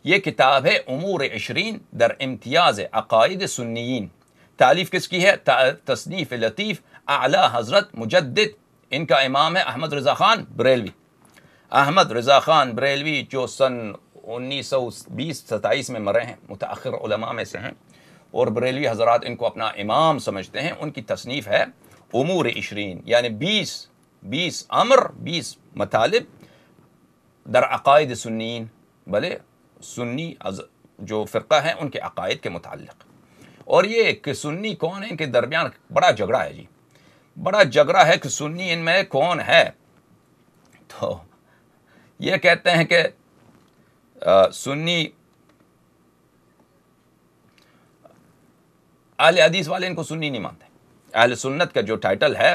یہ کتاب ہے امور عشرین در امتیاز عقائد سنیین تعلیف کس کی ہے تصنیف لطیف اعلی حضرت مجدد ان کا امام ہے احمد رضا خان بریلوی احمد رضا خان بریلوی جو سن انیس سو بیس ستائیس میں مرے ہیں متاخر علماء میں سے ہیں اور بریلوی حضرات ان کو اپنا امام سمجھتے ہیں ان کی تصنیف ہے امور عشرین یعنی بیس بیس امر بیس مطالب در عقائد سنین بھلے سنی جو فرقہ ہیں ان کے عقائد کے متعلق اور یہ کہ سنی کون ہے ان کے درمیان بڑا جھگڑا ہے جی بڑا جھگڑا ہے کہ سنی ان میں کون ہے تو یہ کہتے ہیں کہ سنی اہل حدیث والے ان کو سنی نہیں مانتے اہل سنت کا جو ٹائٹل ہے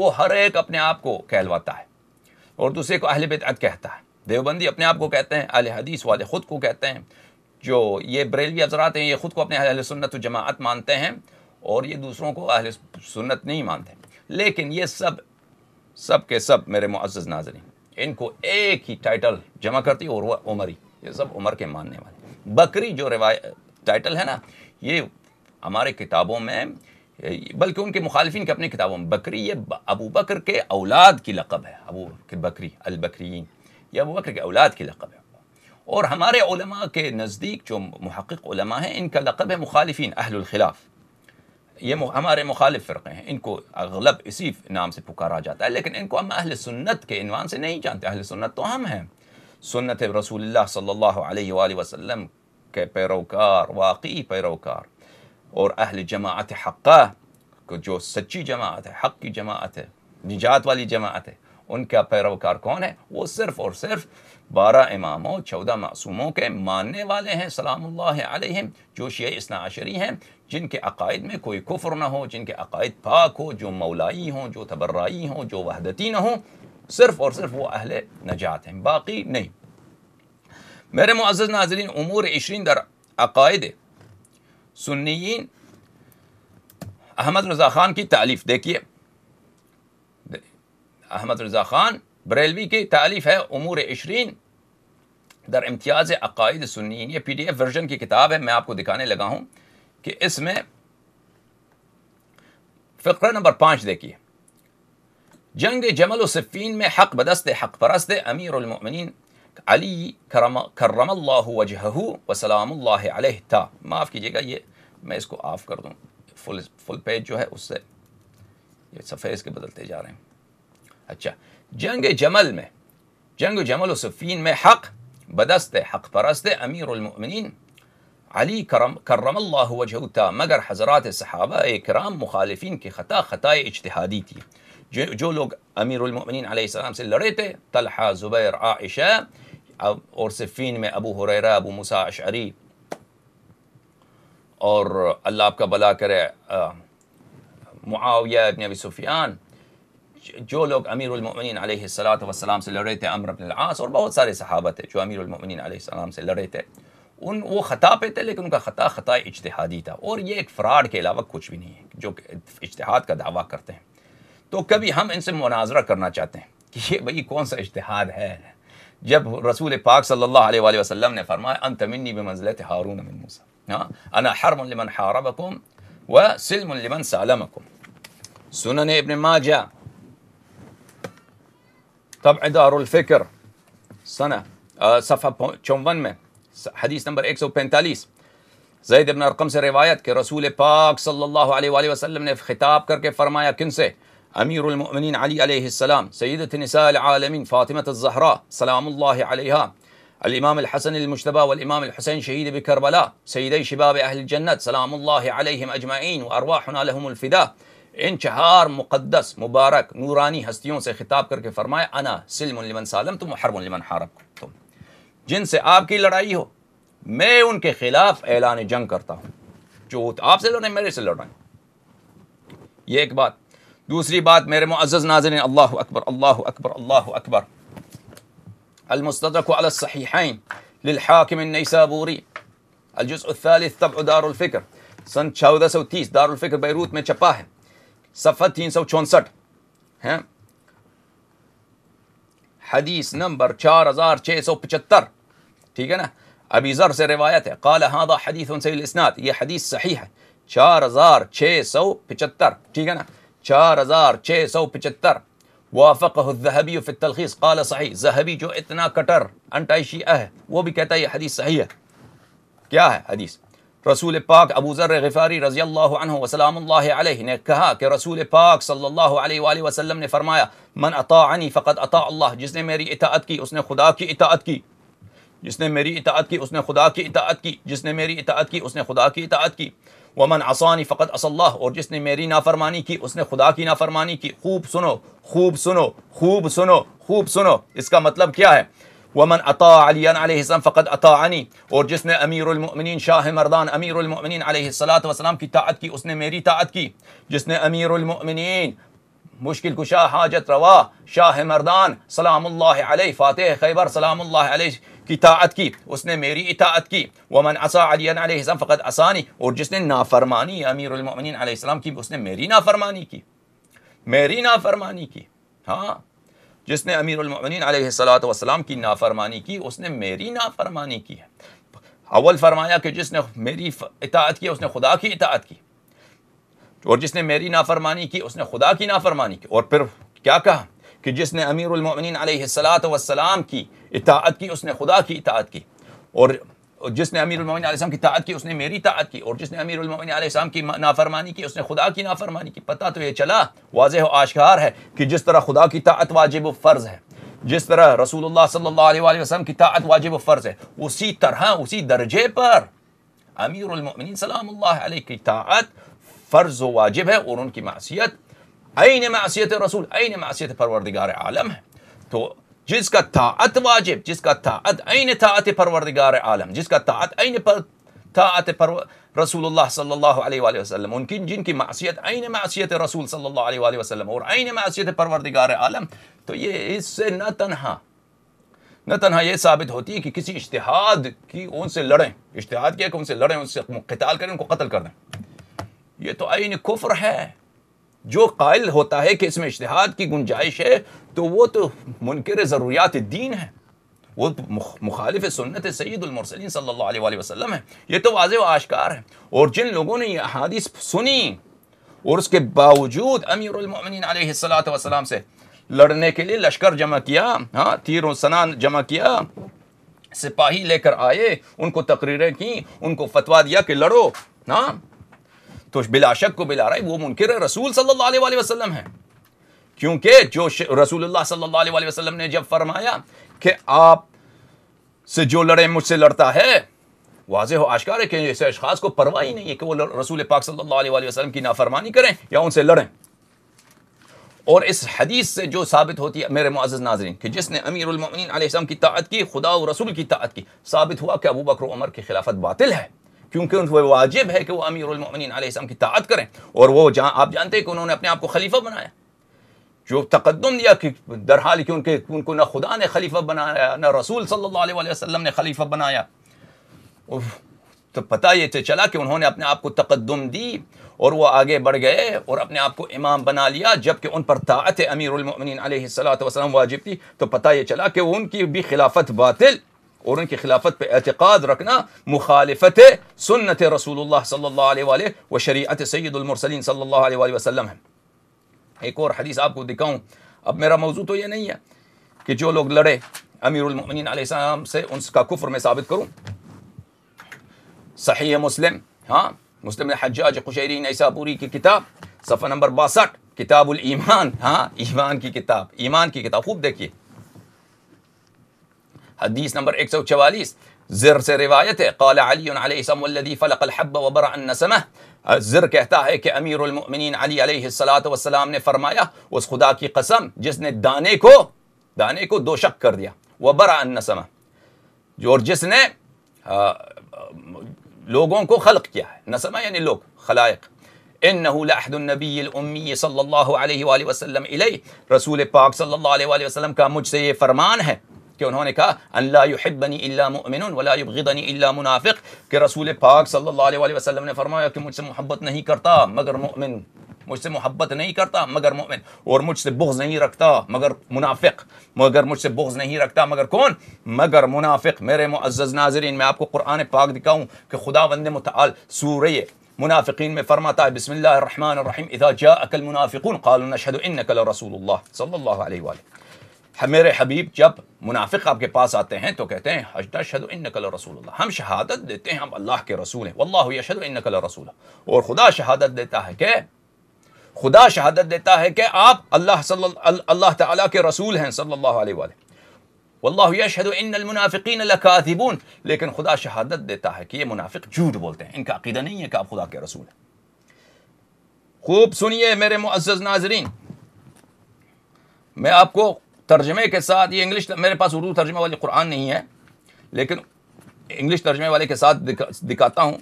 وہ ہر ایک اپنے آپ کو کہلواتا ہے اور دوسرے کو اہل بدعت عد کہتا ہے دیوبندی اپنے آپ کو کہتے ہیں اہل حدیث والے خود کو کہتے ہیں جو یہ بریلوی حضرات ہیں یہ خود کو اپنے اہل سنت و جماعت مانتے ہیں اور یہ دوسروں کو اہل سنت نہیں مانتے لیکن یہ سب سب کے سب میرے معزز ناظرین ان کو ایک ہی ٹائٹل جمع کرتی اور وہ عمری یہ سب عمر کے ماننے والے بکری جو روایت ٹائٹل ہے نا یہ ہمارے کتابوں میں بلکہ ان کے مخالفین کے اپنی کتابوں میں بکری یہ ابو بکر کے اولاد کی لقب ہے ابو بکری البکرین یا بکر کے اولاد کی لقب ہے اور ہمارے علماء کے نزدیک جو محقق علماء ہیں ان کا لقب ہے مخالفین اہل الخلاف یہ ہمارے مخالف فرقے ہیں ان کو اغلب اسی نام سے پکارا جاتا ہے لیکن ان کو ہم اہل سنت کے انوان سے نہیں جانتے اہل سنت تو ہم ہیں سنت رسول اللہ صلی اللہ علیہ وآلہ وسلم کے پیروکار واقعی پیروکار اور اہل جماعت حقہ جو سچی جماعت ہے حق کی جماعت ہے نجات والی جماعت ہے ان کا پیروکار کون ہے وہ صرف اور صرف بارہ اماموں چودہ معصوموں کے ماننے والے ہیں سلام اللہ علیہم جو شیعہ اسنا عشری ہیں جن کے عقائد میں کوئی کفر نہ ہو جن کے عقائد پاک ہو جو مولائی ہوں جو تبرائی ہوں جو وحدتی نہ ہوں صرف اور صرف وہ اہل نجات ہیں باقی نہیں میرے معزز ناظرین امور عشرین در عقائد سنیین احمد رضا خان کی تعلیف دیکھیے احمد رضا خان بریلوی کی تعلیف ہے امور عشرین در امتیاز عقائد سنین یہ پی ڈی ایف ورژن کی کتاب ہے میں آپ کو دکھانے لگا ہوں کہ اس میں فقرہ نمبر پانچ دیکھیے جنگ جمل و صفین میں حق بدست حق پرست امیر المؤمنین علی کرم کرم اللہ وجہ وسلام اللہ علیہ معاف کیجیے گا یہ میں اس کو آف کر دوں فل فل پیج جو ہے اس سے یہ سفید کے بدلتے جا رہے ہیں اچھا جنگ جمل میں جنگ جمل و صفین میں حق بدست حق پرست امیر المؤمنین علی کرم کرم اللہ وجہ مگر حضرات صحابہ کرام مخالفین کی خطا خطۂ اجتہادی تھی جو لوگ امیر المؤمنین علیہ السلام سے لڑے تھے طلحہ زبیر عائشہ اور صفین میں ابو حریرہ ابو مساش اشعری اور اللہ آپ کا بلا کرے معاویہ ابن ابی سفیان جو لوگ امیر المؤمنین علیہ السلام سے لڑے تھے بن العاص اور بہت سارے صحابہ تھے جو امیر المؤمنین علیہ السلام سے لڑے تھے ان وہ خطا پہ تھے لیکن ان کا خطا خطا اجتہادی تھا اور یہ ایک فراڈ کے علاوہ کچھ بھی نہیں ہے جو اجتہاد کا دعویٰ کرتے ہیں تو کبھی ہم ان سے مناظرہ کرنا چاہتے ہیں کہ یہ بھئی کون سا اجتہاد ہے جب رسول پاک صلی اللہ علیہ وآلہ وسلم نے فرمایا انت منی بمنزلت من موسیٰ ہاں؟ انا حرم لمن حاربکم و سلم سنن ابن ماجہ طبع دار الفكر سنة آه، صفحة चौवन में حديث नंबर 145 زيد روایت کہ رسول پاک صلی اللہ علیہ وآلہ وسلم نے خطاب کر کے فرمایا کن سے أمير المؤمنين علي عليه السلام سيدة نساء العالمين فاطمة الزهراء سلام الله عليها الإمام الحسن المجتبى والإمام الحسين شہید بكربلاء سيدي شباب أهل جنت سلام الله عليهم أجمعين وأرواحنا لهم الفداء ان چہار مقدس مبارک نورانی ہستیوں سے خطاب کر کے فرمایا انا سلم لمن سالم تم حرم لمن حارب تم جن سے آپ کی لڑائی ہو میں ان کے خلاف اعلان جنگ کرتا ہوں جو آپ سے لڑیں میرے سے لڑیں یہ ایک بات دوسری بات میرے معزز ناظرین اللہ اکبر اللہ اکبر اللہ اکبر المستدرک علی الصحیحین للحاکم النیسابوری الجزء الثالث دار الفکر سن چودہ سو تیس دار الفکر بیروت میں چپا ہے صفحہ تین سو چونسٹھ ہیں حدیث نمبر چار ہزار چھ سو پچہتر ٹھیک ہے نا ابھی ذر سے روایت ہے قال کالہ حدیث سے الاسناد یہ حدیث صحیح ہے چار ہزار چھ سو پچہتر ٹھیک ہے نا چار ہزار چھ سو پچہتر و الذهبی فی التلخیص قال صحیح زہبی جو اتنا کٹر انٹائشی وہ بھی کہتا ہے یہ حدیث صحیح ہے کیا ہے حدیث رسول پاک ابو ذر غفاری رضی اللہ عنہ وسلم اللہ علیہ نے کہا کہ رسول پاک صلی اللہ علیہ وآلہ وسلم نے فرمایا من اطاعنی فقط اطاع اللہ جس نے میری اطاعت کی اس نے خدا کی اطاعت کی جس نے میری اطاعت کی اس نے خدا کی اطاعت کی جس نے میری اطاعت کی اس نے خدا کی اطاعت کی ومن عصانی فقط اص اللہ اور جس نے میری نافرمانی کی اس نے خدا کی نافرمانی کی خوب سنو خوب سنو خوب سنو خوب سنو اس کا مطلب کیا ہے ومن عطا علیہ السلام فقط عطٰ اور جس نے امیر المؤمنین شاہ مردان امیر المؤمنین علیہ السلۃ والسلام کی طاعت کی اس نے میری طاعت کی جس نے امیر المؤمنین مشکل کشا حاجت روا شاہ مردان سلام اللہ علیہ فاتح خیبر سلام اللہ علیہ کی طاعت کی اس نے میری اطاعت کی ومن عصا علی علیہ السلام فقط اسانی اور جس نے نافرمانی امیر المؤمنین علیہ السلام کی اس نے میری نافرمانی کی میری نافرمانی کی ہاں جس نے امیر المؤمنین علیہ السلاۃ وسلام کی نافرمانی کی اس نے میری نافرمانی کی ہے اول فرمایا کہ جس نے میری اطاعت کی اس نے خدا کی اطاعت کی اور جس نے میری نافرمانی کی اس نے خدا کی نافرمانی کی اور پھر کیا کہا کہ جس نے امیر المؤمنین علیہ السلاۃ وسلام کی اطاعت کی اس نے خدا کی اطاعت کی اور جس نے امیر المومنین علیہ السلام کی طاعت کی اس نے میری طاعت کی اور جس نے امیر المومنین علیہ السلام کی نافرمانی کی اس نے خدا کی نافرمانی کی پتہ تو یہ چلا واضح و آشکار ہے کہ جس طرح خدا کی طاعت واجب و فرض ہے جس طرح رسول اللہ صلی اللہ علیہ وآلہ وسلم کی طاعت واجب و فرض ہے اسی طرح اسی درجے پر امیر المؤمنین سلام اللہ علیہ کی طاعت فرض و واجب ہے اور ان کی معصیت عین معصیت رسول عین معصیت پروردگار عالم ہے تو جس کا طاعت واجب جس کا طاعت عین طاعت پروردگار عالم جس کا طاعت عین پر طاعت پر رسول اللہ صلی اللہ علیہ وآلہ وسلم ان کی جن کی معصیت عین معصیت رسول صلی اللہ علیہ وآلہ وسلم اور عین معصیت پروردگار عالم تو یہ اس سے نہ تنہا نہ تنہا یہ ثابت ہوتی ہے کہ کسی اشتہاد کی ان سے لڑیں اشتہاد کیا کہ ان سے لڑیں ان سے قتال کریں ان کو قتل کر دیں یہ تو عین کفر ہے جو قائل ہوتا ہے کہ اس میں اشتہاد کی گنجائش ہے تو وہ تو منکر ضروریات دین ہے وہ مخالف سنت سید المرسلین صلی اللہ علیہ وآلہ وسلم ہے یہ تو واضح و آشکار ہے اور جن لوگوں نے یہ احادیث سنی اور اس کے باوجود امیر المؤمنین علیہ السلام سے لڑنے کے لیے لشکر جمع کیا ہاں تیر و سنان جمع کیا سپاہی لے کر آئے ان کو تقریریں کی ان کو فتوا دیا کہ لڑو ہاں تو بلا شک کو بلا ہے وہ منکر ہے رسول صلی اللہ علیہ وآلہ وسلم ہے کیونکہ جو رسول اللہ صلی اللہ علیہ وآلہ وسلم نے جب فرمایا کہ آپ سے جو لڑے مجھ سے لڑتا ہے واضح ہو کہ ایسے اشخاص کو ہی نہیں ہے کہ وہ رسول پاک صلی اللہ علیہ وآلہ وسلم کی نافرمانی کریں یا ان سے لڑیں اور اس حدیث سے جو ثابت ہوتی ہے میرے معزز ناظرین کہ جس نے امیر المؤمنین علیہ السلام کی طاعت کی خدا و رسول کی طاعت کی ثابت ہوا کہ ابو بکر و عمر کی خلافت باطل ہے کیونکہ ان کو واجب ہے کہ وہ امیر المومنین علیہ السلام کی طاعت کریں اور وہ جہاں آپ جانتے ہیں کہ انہوں نے اپنے آپ کو خلیفہ بنایا جو تقدم دیا کہ درحال کہ ان کو نہ خدا نے خلیفہ بنایا نہ رسول صلی اللہ علیہ وسلم نے خلیفہ بنایا تو پتہ یہ تو چلا کہ انہوں نے اپنے آپ کو تقدم دی اور وہ آگے بڑھ گئے اور اپنے آپ کو امام بنا لیا جبکہ ان پر طاعت امیر المؤمنین علیہ السلام وسلم واجب تھی تو پتہ یہ چلا کہ ان کی بھی خلافت باطل اور ان کی خلافت پہ اعتقاد رکھنا مخالفت سنت رسول اللہ صلی اللہ علیہ وآلہ و شریعت سید المرسلین صلی اللہ علیہ وآلہ وسلم ہے ایک اور حدیث آپ کو دکھاؤں اب میرا موضوع تو یہ نہیں ہے کہ جو لوگ لڑے امیر المؤمنین علیہ السلام سے ان کا کفر میں ثابت کروں صحیح مسلم ہاں مسلم حجاج حجا پوری کی کتاب صفحہ نمبر باسٹھ کتاب الایمان ہاں ایمان کی کتاب ایمان کی کتاب خوب دیکھیے حدیث نمبر ایک سو چوالیس زر سے روایت ہے قال علی علیہ السلام فلق الحب وبرع النسمہ زر کہتا ہے کہ امیر المؤمنین علی علیہ السلام نے فرمایا اس خدا کی قسم جس نے دانے کو دانے کو دو شک کر دیا النسمہ جو جس نے لوگوں کو خلق کیا ہے نسمہ یعنی لوگ خلائق الامی صلی اللہ علیہ وآلہ وسلم رسول پاک صلی اللہ علیہ وآلہ وسلم کا مجھ سے یہ فرمان ہے کہ انہوں نے کہا اللہ حدبنی اللہ اللہ منافق کہ رسول پاک صلی اللہ علیہ وسلم نے فرمایا کہ مجھ سے محبت نہیں کرتا مگر مؤمن مجھ سے محبت نہیں کرتا مگر ممن اور مجھ سے بغض نہیں رکھتا مگر منافق مگر مجھ سے بغض نہیں رکھتا مگر کون مگر منافق میرے معزز ناظرین میں آپ کو قرآن پاک دکھاؤں کہ خدا بند متعال سورہ منافقین میں فرماتا ہے بسم اللہ الرحمن الرحیم اذا جاءک المنافقون قالوا الرحمٰلفقن قالون لرسول اللہ صلی اللہ علیہ وآلہ میرے حبیب جب منافق آپ کے پاس آتے ہیں تو کہتے ہیں حجد شد رسول اللہ ہم شہادت دیتے ہیں ہم اللہ کے رسول ہیں اللہ یشہد ال رسول اور خدا شہادت دیتا ہے کہ خدا شہادت دیتا ہے کہ آپ اللہ تعالیٰ کے رسول ہیں صلی اللہ علیہ وآلہ واللہ یشہد ان المنافقین لیکن خدا شہادت دیتا ہے کہ یہ منافق جھوٹ بولتے ہیں ان کا عقیدہ نہیں ہے کہ آپ خدا کے رسول ہیں خوب سنیے میرے معزز ناظرین میں آپ کو ترجمے کے ساتھ یہ انگلش میرے پاس اردو ترجمہ والے قرآن نہیں ہے لیکن انگلش ترجمے والے کے ساتھ دکھاتا ہوں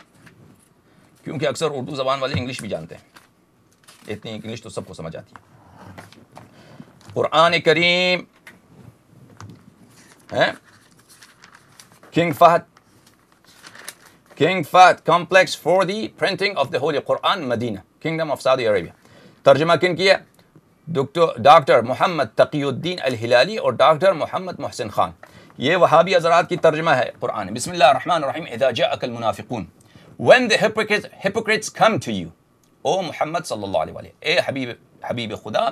کیونکہ اکثر اردو زبان والے انگلش بھی جانتے ہیں اتنی انگلش تو سب کو سمجھ آتی ہے قرآن کریم King Fahd King Fahd complex for the printing of holy Quran Madinah kingdom of Saudi Arabia ترجمہ کن کیا ڈاکٹر محمد تقی الدین الہلالی اور ڈاکٹر محمد محسن خان یہ وہابی حضرات کی ترجمہ ہے قرآن بسم اللہ الرحمن الرحیم اذا when the hypocrites, hypocrites come to you او محمد صلی اللہ علیہ وآلہ اے حبیب حبیب خدا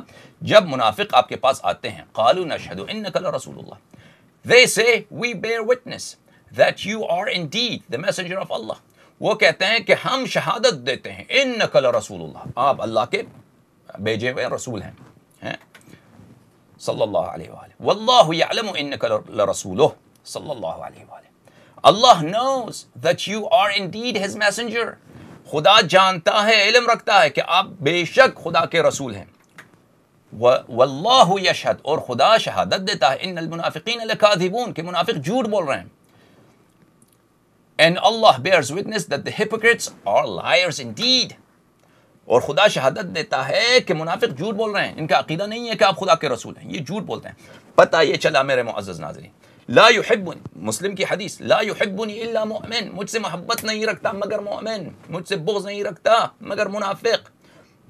جب منافق آپ کے پاس آتے ہیں قالو نشہد انک لرسول اللہ they say we bear witness that you are indeed the messenger of Allah وہ کہتے ہیں کہ ہم شہادت دیتے ہیں انک لرسول اللہ آپ اللہ کے بھیجے ہوئے رسول ہیں صلی اللہ علیہ وآلہ واللہ یعلم انکا لرسولو صلی اللہ علیہ وآلہ اللہ knows that you are indeed his messenger خدا جانتا ہے علم رکھتا ہے کہ آپ بے شک خدا کے رسول ہیں واللہ یشہد اور خدا شہادت دیتا ہے ان المنافقین لکاذبون کہ منافق جھوٹ بول رہے ہیں and Allah bears witness that the hypocrites are liars indeed اور خدا شہادت دیتا ہے کہ منافق جھوٹ بول رہے ہیں ان کا عقیدہ نہیں ہے کہ آپ خدا کے رسول ہیں یہ جھوٹ بولتے ہیں پتہ یہ چلا میرے معزز ناظرین لا يحبون مسلم کی حدیث لا يحبونی الا مؤمن مجھ سے محبت نہیں رکھتا مگر مؤمن مجھ سے بغض نہیں رکھتا مگر منافق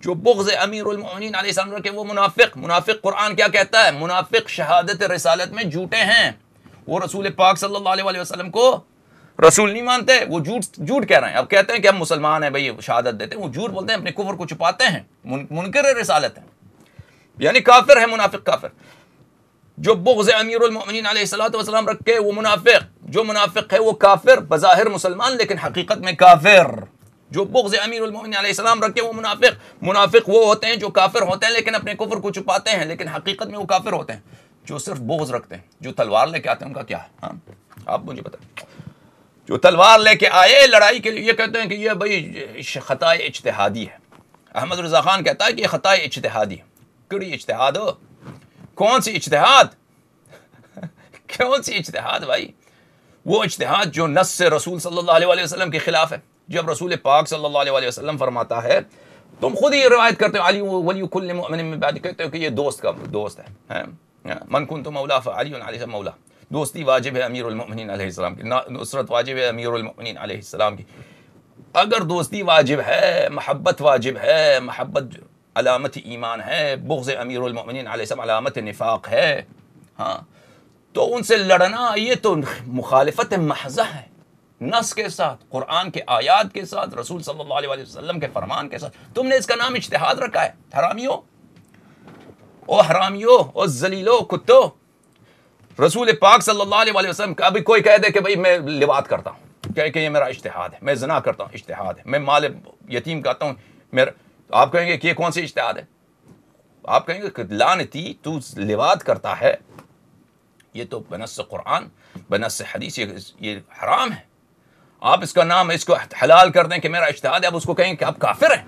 جو بغض امیر المؤمنین علیہ السلام رکھے وہ منافق منافق قرآن کیا کہتا ہے منافق شہادت رسالت میں جھوٹے ہیں وہ رسول پاک صلی اللہ علیہ وسلم کو رسول نہیں مانتے وہ جھوٹ جھوٹ کہہ رہے ہیں اب کہتے ہیں کہ ہم مسلمان ہیں بھائی شہادت دیتے ہیں وہ جھوٹ بولتے ہیں اپنے کفر کو چھپاتے ہیں منکر رسالت ہیں یعنی کافر ہے منافق کافر جو بغض امیر المؤمنین علیہ السلام وسلم رکھے وہ منافق جو منافق ہے وہ کافر بظاہر مسلمان لیکن حقیقت میں کافر جو بغض امیر المؤمنین علیہ السلام رکھے وہ منافق منافق وہ ہوتے ہیں جو کافر ہوتے ہیں لیکن اپنے کفر کو چھپاتے ہیں لیکن حقیقت میں وہ کافر ہوتے ہیں جو صرف بغض رکھتے ہیں جو تلوار لے کے آتے ہیں ان کا کیا ہے ہاں آپ مجھے بتائیں جو تلوار لے کے آئے لڑائی کے لیے یہ کہتے ہیں کہ یہ بھائی خطۂ اجتہادی ہے احمد رضا خان کہتا ہے کہ یہ خطۂ ہے کڑی اجتہاد ہو کون سی اجتہاد کون سی اجتہاد بھائی وہ اجتہاد جو نس سے رسول صلی اللہ علیہ وسلم کے خلاف ہے جب رسول پاک صلی اللہ علیہ وسلم فرماتا ہے تم خود ہی روایت کرتے ہو علی ولی کل کہتے ہو کہ یہ دوست کا دوست ہے من کن تو مولا علی مولا دوستی واجب ہے امیر المؤمنین علیہ السلام کی نصرت واجب ہے امیر المؤمنین علیہ السلام کی اگر دوستی واجب ہے محبت واجب ہے محبت علامت ایمان ہے بغض امیر المؤمنین علیہ السلام علامت نفاق ہے ہاں تو ان سے لڑنا یہ تو مخالفت محضہ ہے نس کے ساتھ قرآن کے آیات کے ساتھ رسول صلی اللہ علیہ وسلم کے فرمان کے ساتھ تم نے اس کا نام اجتہاد رکھا ہے حرامیو او حرامیو او زلیلو کتو رسول پاک صلی اللہ علیہ وسلم کا ابھی کوئی کہہ دے کہ بھائی میں لوات کرتا ہوں کہ یہ میرا اشتہاد ہے میں زنا کرتا ہوں اشتہاد ہے میں مال یتیم کہتا ہوں میرا آپ کہیں گے کہ یہ کون سی اشتہاد ہے آپ کہیں گے کہ لانتی تو لواط کرتا ہے یہ تو بنس قرآن بنس حدیث یہ حرام ہے آپ اس کا نام اس کو حلال کر دیں کہ میرا اشتہاد ہے آپ اس کو کہیں کہ آپ کافر ہیں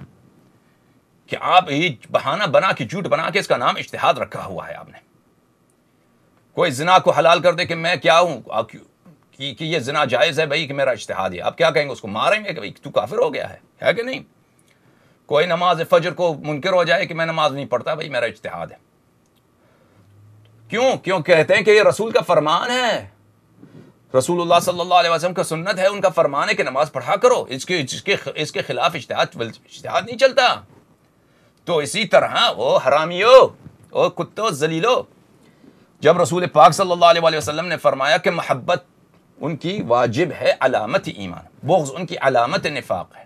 کہ آپ یہ بہانہ بنا کے جھوٹ بنا کے اس کا نام اشتہاد رکھا ہوا ہے آپ نے کوئی زنا کو حلال کر دے کہ میں کیا ہوں کہ یہ زنا جائز ہے بھائی کہ میرا اشتہاد ہے آپ کیا کہیں گے اس کو ماریں گے کہ تو کافر ہو گیا ہے ہے کہ نہیں کوئی نماز فجر کو منکر ہو جائے کہ میں نماز نہیں پڑھتا بھائی میرا اشتہاد ہے کیوں کیوں کہتے ہیں کہ یہ رسول کا فرمان ہے رسول اللہ صلی اللہ علیہ وسلم کا سنت ہے ان کا فرمان ہے کہ نماز پڑھا کرو اس کے اس کے خلاف اشتہاد اشتہاد نہیں چلتا تو اسی طرح او حرامیو او کتو زلیلو جب رسول پاک صلی اللہ علیہ وسلم نے فرمایا کہ محبت ان کی واجب ہے علامت ایمان بغض ان کی علامت نفاق ہے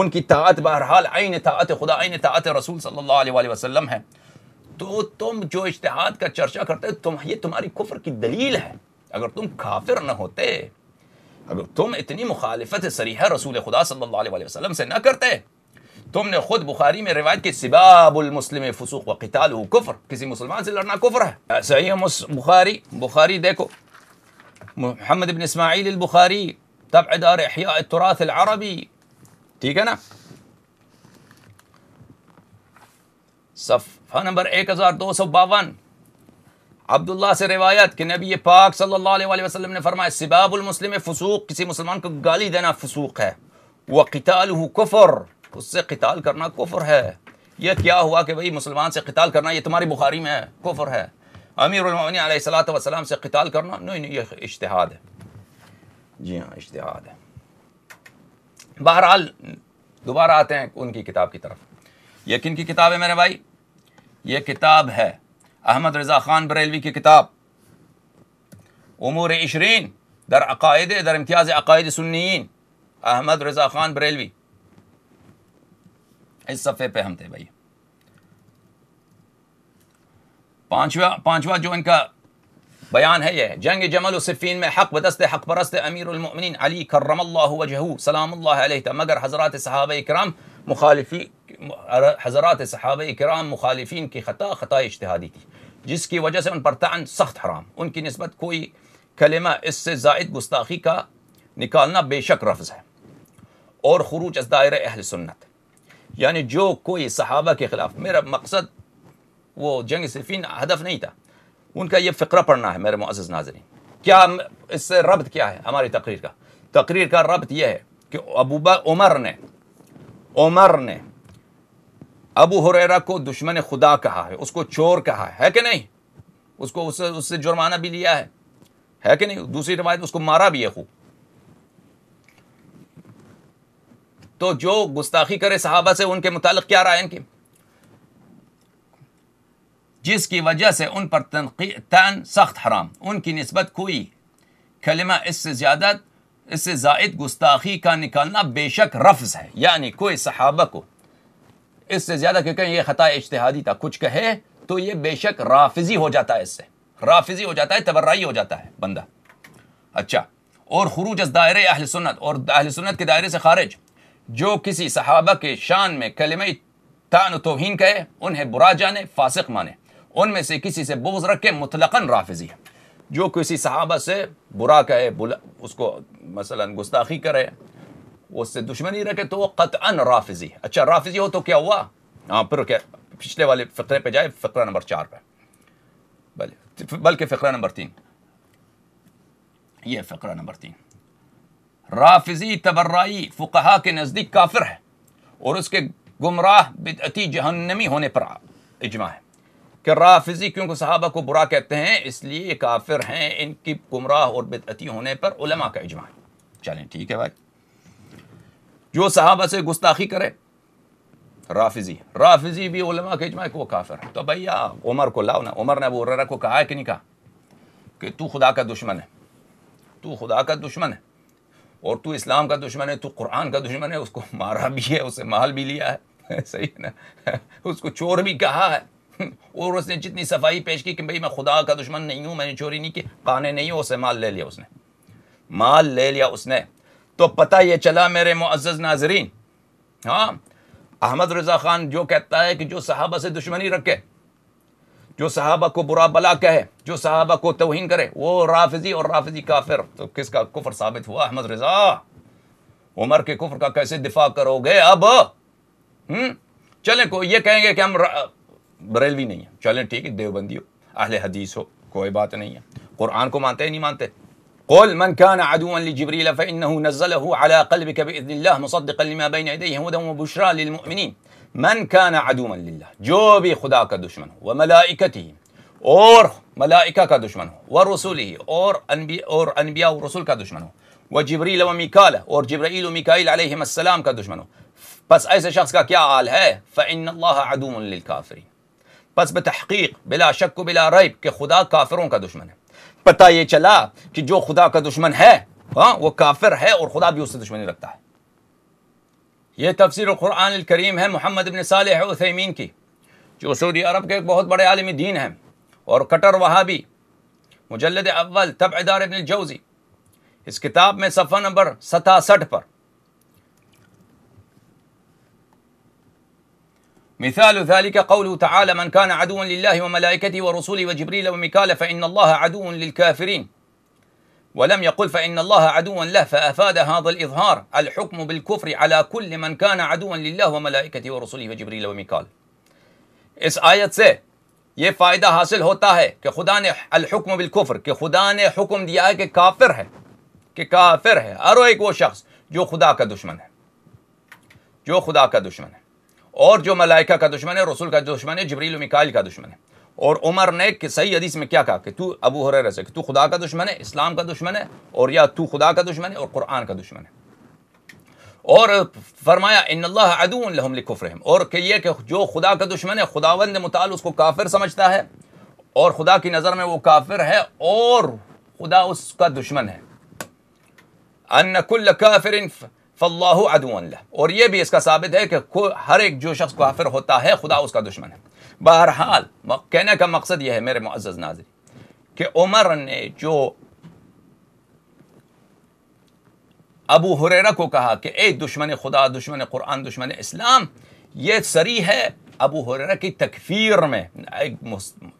ان کی طاعت بہرحال عین طاعت خدا عین طاعت رسول صلی اللہ علیہ وسلم ہے تو تم جو اجتہاد کا چرچا کرتے یہ تمہاری کفر کی دلیل ہے اگر تم کافر نہ ہوتے اگر تم اتنی مخالفت سریحہ رسول خدا صلی اللہ علیہ وسلم سے نہ کرتے تمنى خود بخاري من روايات كي سباب المسلم فسوق وقتاله كفر كسي مسلمان سلرنا كفره سعيه مس بخاري بخاري ديكو محمد بن اسماعيل البخاري تبع دار احياء التراث العربي تيجنا صف نمبر 1252 عبد الله سے روایت کہ نبی پاک صلی اللہ علیہ وآلہ وسلم نے فرمایا سباب المسلم فسوق کسی مسلمان کو گالی دینا فسوق ہے وقتالہ کفر اس سے قتال کرنا کفر ہے یہ کیا ہوا کہ بھائی مسلمان سے قتال کرنا یہ تمہاری بخاری میں ہے کفر ہے امیر الحمع علیہ السلاۃ وسلم سے قتال کرنا نہیں نہیں یہ اشتہاد ہے جی ہاں اشتہاد ہے بہرحال دوبارہ آتے ہیں ان کی کتاب کی طرف یہ کن کی کتاب ہے میرے بھائی یہ کتاب ہے احمد رضا خان بریلوی کی کتاب امور عشرین در عقائد در امتیاز عقائد سنین احمد رضا خان بریلوی اس صفحے پہ ہم تھے بھائی پانچواں جو ان کا بیان ہے یہ جنگ جمل الصفین میں حق بدست حق پرست امیر المؤمنین علی کرم اللہ وجہ سلام اللہ علیہ مگر حضرات صحابہ کرام حضرات صحابہ کرام مخالفین کی خطا خطا اجتہادی تھی جس کی وجہ سے ان پر تعن سخت حرام ان کی نسبت کوئی کلمہ اس سے زائد گستاخی کا نکالنا بے شک رفض ہے اور خروج از دائر اہل سنت یعنی جو کوئی صحابہ کے خلاف میرا مقصد وہ جنگ صفین ہدف نہیں تھا ان کا یہ فقرہ پڑھنا ہے میرے معزز ناظرین کیا اس سے ربط کیا ہے ہماری تقریر کا تقریر کا ربط یہ ہے کہ ابوبا عمر نے عمر نے ابو حریرا کو دشمن خدا کہا ہے اس کو چور کہا ہے ہے کہ نہیں اس کو سے اس سے جرمانہ بھی لیا ہے ہے کہ نہیں دوسری روایت اس کو مارا بھی ہے خوب تو جو گستاخی کرے صحابہ سے ان کے متعلق کیا رائے ان کی جس کی وجہ سے ان پر تنقید تین سخت حرام ان کی نسبت کوئی کلمہ اس سے زیادہ اس سے زائد گستاخی کا نکالنا بے شک رفض ہے یعنی کوئی صحابہ کو اس سے زیادہ کہ کہیں یہ خطا اجتہادی تھا کچھ کہے تو یہ بے شک رافضی ہو جاتا ہے اس سے رافضی ہو جاتا ہے تبرائی ہو جاتا ہے بندہ اچھا اور خروج از دائرے اہل سنت اور اہل سنت کے دائرے سے خارج جو کسی صحابہ کے شان میں کلمہ تان و توہین کہے انہیں برا جانے فاسق مانے ان میں سے کسی سے بغض رکھے مطلقاً رافضی ہے جو کسی صحابہ سے برا کہے اس کو مثلا گستاخی کرے اس سے دشمنی رکھے تو وہ قطعا رافضی ہے اچھا رافضی ہو تو کیا ہوا ہاں پھر کیا پچھلے والے فقرے پہ جائے فقرہ نمبر چار پہ بلکہ فقرہ نمبر تین یہ فقرہ نمبر تین رافضی تبرائی فقہا کے نزدیک کافر ہے اور اس کے گمراہ بدعتی جہنمی ہونے پر اجماع ہے کہ رافضی کیونکہ صحابہ کو برا کہتے ہیں اس لیے کافر ہیں ان کی گمراہ اور بدعتی ہونے پر علماء کا اجماع ہے چلیں ٹھیک ہے بھائی جو صحابہ سے گستاخی کرے رافضی رافضی بھی علماء کا اجماع ہے کہ وہ کافر ہے تو بھیا عمر کو نا عمر نے ابو کو کہا ہے کہ نہیں کہا کہ تو خدا کا دشمن ہے تو خدا کا دشمن ہے اور تو اسلام کا دشمن ہے تو قرآن کا دشمن ہے اس کو مارا بھی ہے اسے مال بھی لیا ہے صحیح نا اس کو چور بھی کہا ہے اور اس نے جتنی صفائی پیش کی کہ بھئی میں خدا کا دشمن نہیں ہوں میں نے چوری نہیں کی پانے نہیں اسے مال لے لیا اس نے مال لے لیا اس نے تو پتہ یہ چلا میرے معزز ناظرین ہاں احمد رضا خان جو کہتا ہے کہ جو صحابہ سے دشمنی رکھے جو صحابہ کو برا بلا کہے جو صحابہ کو توہین کرے وہ رافضی اور رافضی کافر تو کس کا کفر ثابت ہوا احمد رضا عمر کے کفر کا کیسے دفاع کرو گے اب ہم چلیں کو یہ کہیں گے کہ ہم بریلوی نہیں ہیں چلیں ٹھیک ہے دیوبندی ہو اہل حدیث ہو کوئی بات نہیں ہے قرآن کو مانتے ہیں نہیں مانتے قل من كان عدوا لجبريل فإنه نزله على قلبك بإذن الله مصدقا لما بين يديه هدى وبشرى للمؤمنين من کاندم للہ جو بھی خدا کا دشمن ہو وہ ملائکتی اور ملائکہ کا دشمن ہو وہ رسول ہی اور انبیاء انبیاء اور و رسول کا دشمن ہو وہ جبریل و مکال اور جبرائیل و مکائل السلام کا کا دشمن ہو پس ایسے شخص کیا حال ہے اللہ عدو پس بتحقیق بلا شک و بلا ریب کہ خدا کافروں کا دشمن ہے پتہ یہ چلا کہ جو خدا کا دشمن ہے ہاں وہ کافر ہے اور خدا بھی اس سے دشمنی رکھتا ہے یہ تفسیر القرآن الكريم ہے محمد بن صالح عثیمین کی جو سعودی عرب کے ایک بہت بڑے عالم دین ہیں اور قطر وہابی مجلد اول تبع دار ابن الجوزی اس کتاب میں صفحہ نمبر 67 پر مثال ذلك قوله تعالى من كان عدوا لله وملائكته ورسوله وجبريل وميكال فإن الله عدو للكافرين ولم يقل فإن الله عدو له فأفاد هذا الإظهار الحكم بالكفر على كل من كان عدوا لله وملائكته ورسوله وجبريل وميكال اس آیت سے یہ فائدہ حاصل ہوتا ہے کہ خدا نے الحکم بالکفر کہ خدا نے حکم دیا ہے کہ کافر ہے کہ کافر ہے اور ایک وہ شخص جو خدا کا دشمن ہے جو خدا کا دشمن ہے اور جو ملائکہ کا دشمن ہے رسول کا دشمن ہے جبریل و مکائل کا دشمن ہے اور عمر نے کہ صحیح حدیث میں کیا کہا کہ تو تو ابو سے کہ خدا کا دشمن ہے اسلام کا دشمن ہے اور یا تو خدا کا دشمن ہے اور قرآن کا دشمن ہے اور فرمایا ان اللہ عدو لکھو لکفرہم اور کہ یہ کہ جو خدا کا دشمن ہے خداوند اس کو کافر سمجھتا ہے اور خدا کی نظر میں وہ کافر ہے اور خدا اس کا دشمن ہے ان کل کافر اور یہ بھی اس کا ثابت ہے کہ ہر ایک جو شخص کافر ہوتا ہے خدا اس کا دشمن ہے بہرحال کہنے کا مقصد یہ ہے میرے معزز ناظرین کہ عمر نے جو ابو حریرا کو کہا کہ اے دشمن خدا دشمن قرآن دشمن اسلام یہ سری ہے ابو حریرا کی تکفیر میں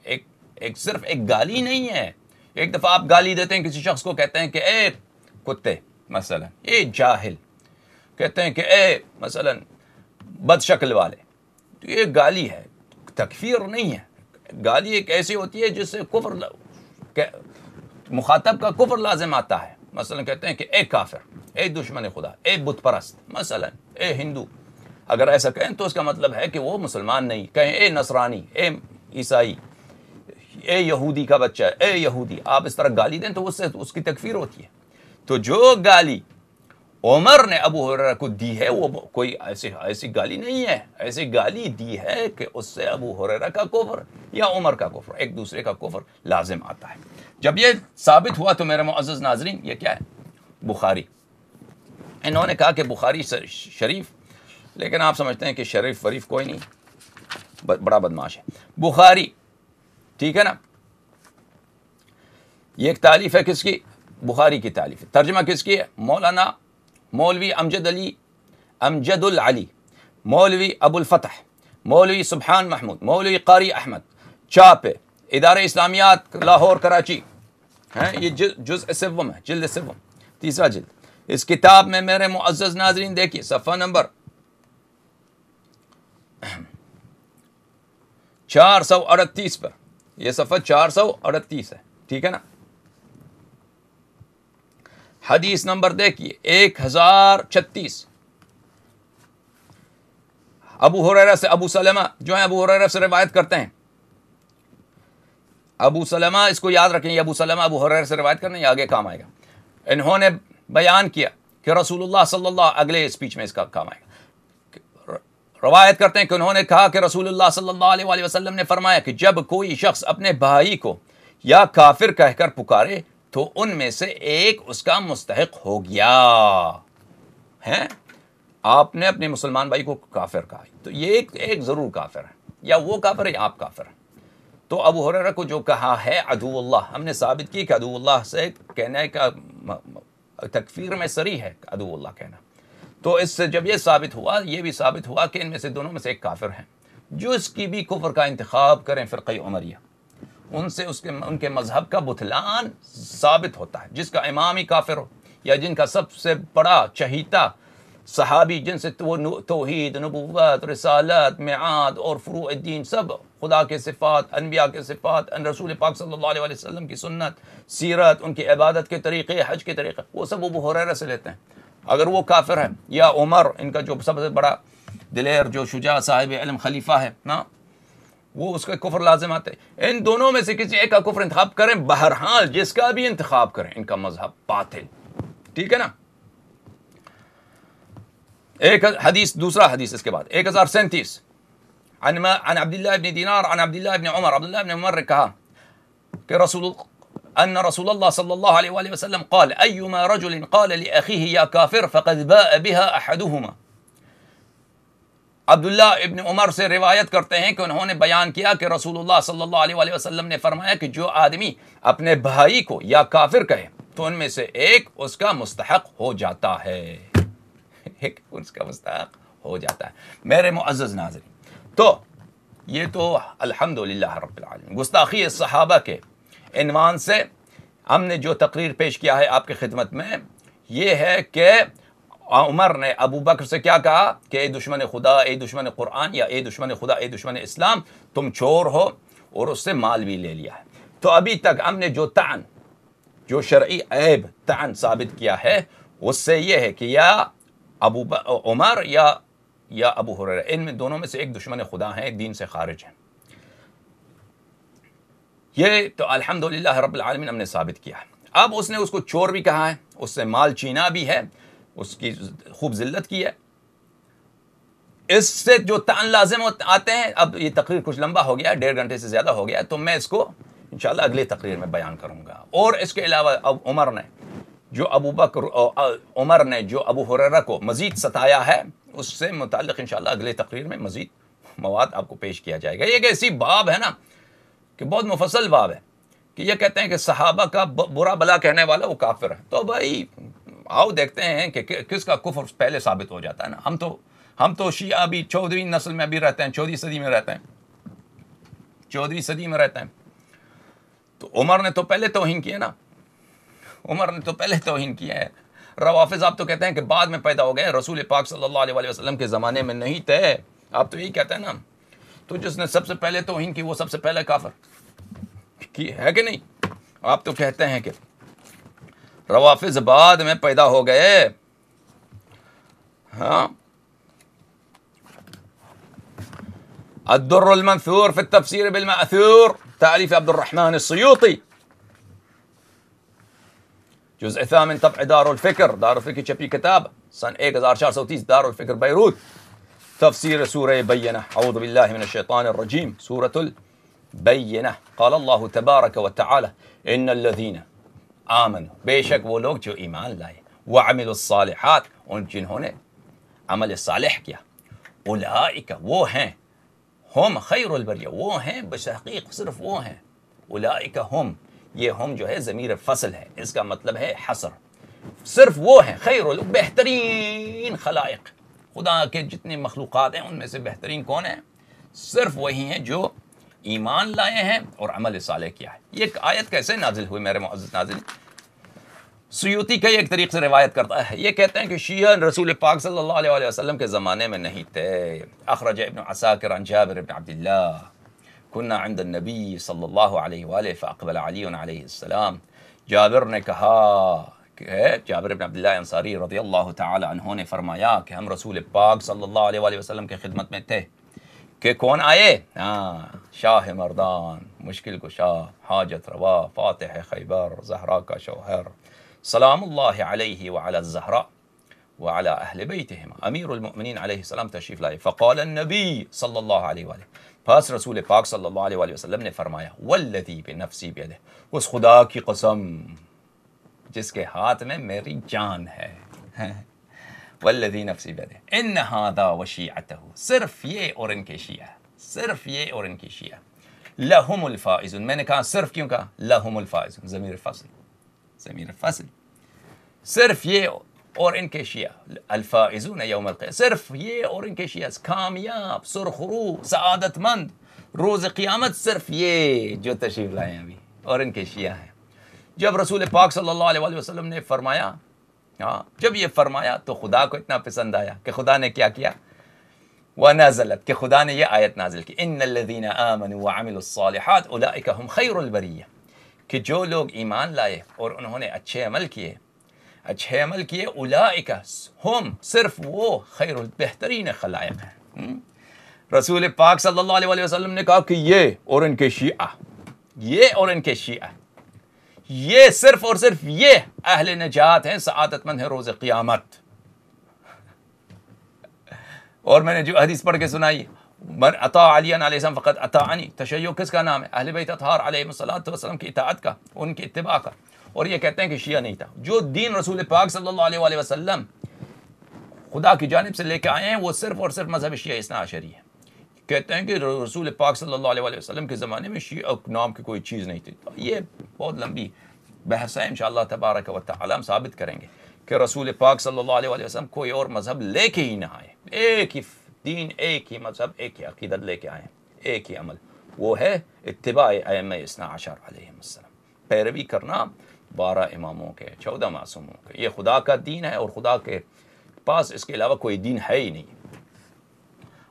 ایک صرف ایک گالی نہیں ہے ایک دفعہ آپ گالی دیتے ہیں کسی شخص کو کہتے ہیں کہ اے کتے مثلا اے جاہل کہتے ہیں کہ اے مثلا بد شکل والے تو یہ گالی ہے تکفیر نہیں ہے گالی ایک ایسی ہوتی ہے جس سے ل... مخاطب کا کفر لازم آتا ہے مثلا کہتے ہیں کہ اے کافر اے دشمن خدا اے بت پرست مثلا اے ہندو اگر ایسا کہیں تو اس کا مطلب ہے کہ وہ مسلمان نہیں کہیں اے نصرانی اے عیسائی اے یہودی کا بچہ اے یہودی آپ اس طرح گالی دیں تو اس سے اس کی تکفیر ہوتی ہے تو جو گالی عمر نے ابو حریرہ کو دی ہے وہ کوئی ایسی ایسی گالی نہیں ہے ایسی گالی دی ہے کہ اس سے ابو حریرہ کا کفر یا عمر کا کفر ایک دوسرے کا کفر لازم آتا ہے جب یہ ثابت ہوا تو میرے معزز ناظرین یہ کیا ہے بخاری انہوں نے کہا کہ بخاری شریف لیکن آپ سمجھتے ہیں کہ شریف وریف کوئی نہیں بڑا بدماش ہے بخاری ٹھیک ہے نا یہ ایک تعلیف ہے کس کی بخاری کی تعلیف ہے ترجمہ کس کی ہے مولانا مولوی امجد علی امجد العلی مولوی ابو الفتح مولوی سبحان محمود مولوی قاری احمد چاپ ادارہ اسلامیات لاہور کراچی ہیں یہ جز سوم ہے جلد سوم تیسرا جلد اس کتاب میں میرے معزز ناظرین دیکھیے صفحہ نمبر چار سو اڑتیس پر یہ صفحہ چار سو اڑتیس ہے ٹھیک ہے نا حدیث نمبر دیکھیے ایک ہزار چھتیس ابو حریرہ سے ابو سلمہ جو ہیں ابو حریرہ سے روایت کرتے ہیں ابو سلمہ اس کو یاد رکھیں ابو سلمہ ابو حریرہ سے روایت کرنے آگے کام آئے گا انہوں نے بیان کیا کہ رسول اللہ صلی اللہ اگلے اسپیچ میں اس کا کام آئے گا روایت کرتے ہیں کہ انہوں نے کہا کہ رسول اللہ صلی اللہ علیہ وسلم نے فرمایا کہ جب کوئی شخص اپنے بھائی کو یا کافر کہہ کر پکارے تو ان میں سے ایک اس کا مستحق ہو گیا ہیں آپ نے اپنے مسلمان بھائی کو کافر کہا تو یہ ایک ایک ضرور کافر ہے یا وہ کافر ہے یا آپ کافر ہیں تو ابو حر کو جو کہا ہے اللہ ہم نے ثابت کی کہ اللہ سے کہنے کا تکفیر میں سری ہے اللہ کہنا تو اس سے جب یہ ثابت ہوا یہ بھی ثابت ہوا کہ ان میں سے دونوں میں سے ایک کافر ہیں جو اس کی بھی کفر کا انتخاب کریں فرقی عمریہ ان سے اس کے ان کے مذہب کا بتلان ثابت ہوتا ہے جس کا امام ہی کافر ہو یا جن کا سب سے بڑا چہیتا صحابی جن سے توحید نبوت رسالت معاد اور فروع الدین سب خدا کے صفات انبیاء کے صفات ان رسول پاک صلی اللہ علیہ وسلم کی سنت سیرت ان کی عبادت کے طریقے حج کے طریقے وہ سب وہ سے لیتے ہیں اگر وہ کافر ہے یا عمر ان کا جو سب سے بڑا دلیر جو شجاع صاحب علم خلیفہ ہے نا وہ اس کا کفر لازم ان دونوں میں سے کسی ایک کا کفر انتخاب کریں بہرحال جس کا بھی انتخاب کریں ان کا مذہب باطل ٹھیک ہے نا ایک ایک حدیث حدیث دوسرا اس کے بعد ہزار سینتیس عن عبداللہ ابن دینار عن عبداللہ ابن عمر عبداللہ ابن عمر نے کہا کہ رسول ان رسول اللہ صلی اللہ عبداللہ ابن عمر سے روایت کرتے ہیں کہ انہوں نے بیان کیا کہ رسول اللہ صلی اللہ علیہ وسلم نے فرمایا کہ جو آدمی اپنے بھائی کو یا کافر کہے تو ان میں سے ایک اس کا مستحق ہو جاتا ہے ایک اس کا مستحق ہو جاتا ہے میرے معزز ناظرین تو یہ تو الحمد رب العالمین گستاخی صحابہ کے عنوان سے ہم نے جو تقریر پیش کیا ہے آپ کے خدمت میں یہ ہے کہ عمر نے ابو بکر سے کیا کہا کہ اے دشمن خدا اے دشمن قرآن یا اے دشمن خدا اے دشمن اسلام تم چور ہو اور اس سے مال بھی لے لیا ہے تو ابھی تک ہم نے جو تعن جو شرعی عیب تعن ثابت کیا ہے اس سے یہ ہے کہ یا ابو عمر یا یا ابو حر ان میں دونوں میں سے ایک دشمن خدا ہے ایک دین سے خارج ہے یہ تو الحمد رب العالمین ہم نے ثابت کیا ہے اب اس نے اس کو چور بھی کہا ہے اس سے مال چینا بھی ہے اس کی خوب ذلت کی ہے اس سے جو تان لازم آتے ہیں اب یہ تقریر کچھ لمبا ہو گیا ڈیڑھ گھنٹے سے زیادہ ہو گیا تو میں اس کو انشاءاللہ اگلی تقریر میں بیان کروں گا اور اس کے علاوہ اب عمر نے جو ابو بکر عمر نے جو ابو حرہ کو مزید ستایا ہے اس سے متعلق انشاءاللہ اگلی اگلے تقریر میں مزید مواد آپ کو پیش کیا جائے گا یہ ایک ایسی باب ہے نا کہ بہت مفصل باب ہے کہ یہ کہتے ہیں کہ صحابہ کا برا بلا کہنے والا وہ کافر ہے تو بھائی آؤ دیکھتے ہیں کہ کس کا کفر پہلے ثابت ہو جاتا ہے نا ہم تو ہم تو شیعہ بھی چودھری نسل میں ابھی رہتے ہیں چودھری صدی میں رہتے ہیں چودھری صدی میں رہتے ہیں تو عمر نے تو پہلے توہین کیا نا عمر نے تو پہلے توہین کیا ہے روافظ آپ تو کہتے ہیں کہ بعد میں پیدا ہو گئے رسول پاک صلی اللہ علیہ وآلہ وسلم کے زمانے میں نہیں تھے آپ تو یہی کہتے ہیں نا تو جس نے سب سے پہلے توہین کی وہ سب سے پہلے کافر کی ہے کہ نہیں آپ تو کہتے ہیں کہ روافظ بعد میں پیدا ہو گئے ہاں الدر المنثور في التفسير بالمأثور تعريف عبد الرحمن السيوطي جزء ثامن طبع دار الفكر دار الفكر شبي كتاب سن 1430 دار الفكر بيروت تفسير سورة بينة أعوذ بالله من الشيطان الرجيم سورة البينة قال الله تبارك وتعالى إن الذين بے شک وہ لوگ جو ایمان لائے ان جنہوں نے عمل صالح کیا اولائک وہ ہیں ہم خیر البریہ وہ ہیں بشحقیق صرف وہ ہیں اولائک ہم یہ ہم جو ہے ضمیر فصل ہے اس کا مطلب ہے حسر صرف وہ ہیں خیر البریہ بہترین خلائق خدا کے جتنے مخلوقات ہیں ان میں سے بہترین کون ہیں صرف وہی ہیں جو ایمان لائے ہیں اور عمل صالح کیا ہے یہ ایک آیت کیسے نازل ہوئی میرے معزز نازل سیوتی کئی ایک طریقے سے روایت کرتا ہے یہ کہتے ہیں کہ شیعہ رسول پاک صلی اللہ علیہ وسلم کے زمانے میں نہیں تھے اخرج ابن ابن عساکر عن جابر عبداللہ کنا عند النبی صلی اللہ علیہ وآلہ فاقبل علی علیہ السلام جابر نے کہا کہ جابر عبداللہ انصاری رضی اللہ تعالی عنہ نے فرمایا کہ ہم رسول پاک صلی اللہ علیہ وآلہ وسلم کے خدمت میں تھے کہ کون آئے ہاں شاه مردان مشکل گشا حاجت روا فاتح خیبر زهرا کا شوهر سلام الله عليه وعلى الزهراء وعلى أهل بيتهما أمير المؤمنين عليه السلام تشریف لائے فقال النبي صلى الله عليه وآلہ پس رسول پاک صلی اللہ علیہ وآلہ وسلم نے فرمایا والذی بنفسی بیدہ اس خدا کی قسم جس کے ہاتھ میں میری جان ہے والذی نفسی بیدہ ان هذا وشيعته صرف یہ اور ان کے شیعہ صرف یہ اور ان کی شیعہ لہم الفائزن میں نے کہا صرف کیوں کہا لہم فصل فصل صرف یہ اور ان کے شیعہ یوم صرف یہ اور ان کے شیعہ کامیاب سرخرو سعادت مند روز قیامت صرف یہ جو تشریف لائے ہیں ابھی اور ان کے شیعہ ہیں جب رسول پاک صلی اللہ علیہ وسلم نے فرمایا ہاں جب یہ فرمایا تو خدا کو اتنا پسند آیا کہ خدا نے کیا کیا و کہ خدا نے یہ آیت نازل کی هم خیر البریہ کہ جو لوگ ایمان لائے اور انہوں نے اچھے عمل کیے اچھے عمل کیے الاقا ہم صرف وہ خیر البہترین خلائق ہیں رسول پاک صلی اللہ علیہ وسلم نے کہا کہ یہ اور ان کے شیعہ یہ اور ان کے شیعہ یہ صرف اور صرف یہ اہل نجات ہیں سعادت مند ہیں روز قیامت اور میں نے جو حدیث پڑھ کے سنائی من عطا علی علیہ السلام فقط عطا عنی تشیع کس کا نام ہے اہل بیت اطہار علیہ السلام وسلم کی اطاعت کا ان کی اتباع کا اور یہ کہتے ہیں کہ شیعہ نہیں تھا جو دین رسول پاک صلی اللہ علیہ وسلم خدا کی جانب سے لے کے آئے ہیں وہ صرف اور صرف مذہب شیعہ اسنا عشری ہے کہتے ہیں کہ رسول پاک صلی اللہ علیہ وسلم کے زمانے میں شیعہ نام کی کوئی چیز نہیں تھی یہ بہت لمبی بحث ہے انشاءاللہ تبارک و ہم ثابت کریں گے کہ رسول پاک صلی اللہ علیہ وسلم کوئی اور مذہب لے کے ہی نہ آئے ایک ہی دین ایک ہی مذہب ایک ہی عقیدت لے کے آئیں ایک ہی عمل وہ ہے اتباع ایم اسنا عشار علیہ وسلم پیروی کرنا بارہ اماموں کے چودہ معصوموں کے یہ خدا کا دین ہے اور خدا کے پاس اس کے علاوہ کوئی دین ہے ہی نہیں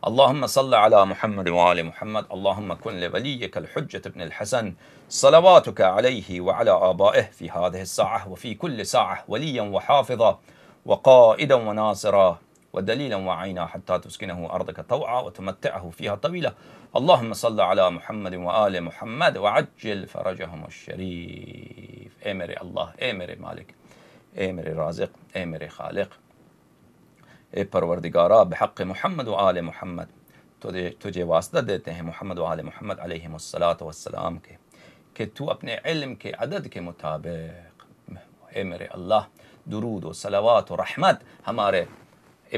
اللهم صل على محمد وآل محمد اللهم كن لوليك الحجة بن الحسن صلواتك عليه وعلى آبائه في هذه الساعة وفي كل ساعة وليا وحافظا وقائدا وناصرا ودليلا وعينا حتى تسكنه أرضك طوعا وتمتعه فيها طويلة اللهم صل على محمد وآل محمد وعجل فرجهم الشريف أمري الله أمري مالك أمري رازق أمري خالق اے پروردارہ بحق محمد و آل محمد تو تجھے واسطہ دیتے ہیں محمد و آل محمد علیہ السلاۃ وسلام کے کہ تو اپنے علم کے عدد کے مطابق اے میرے اللہ درود و صلوات و رحمت ہمارے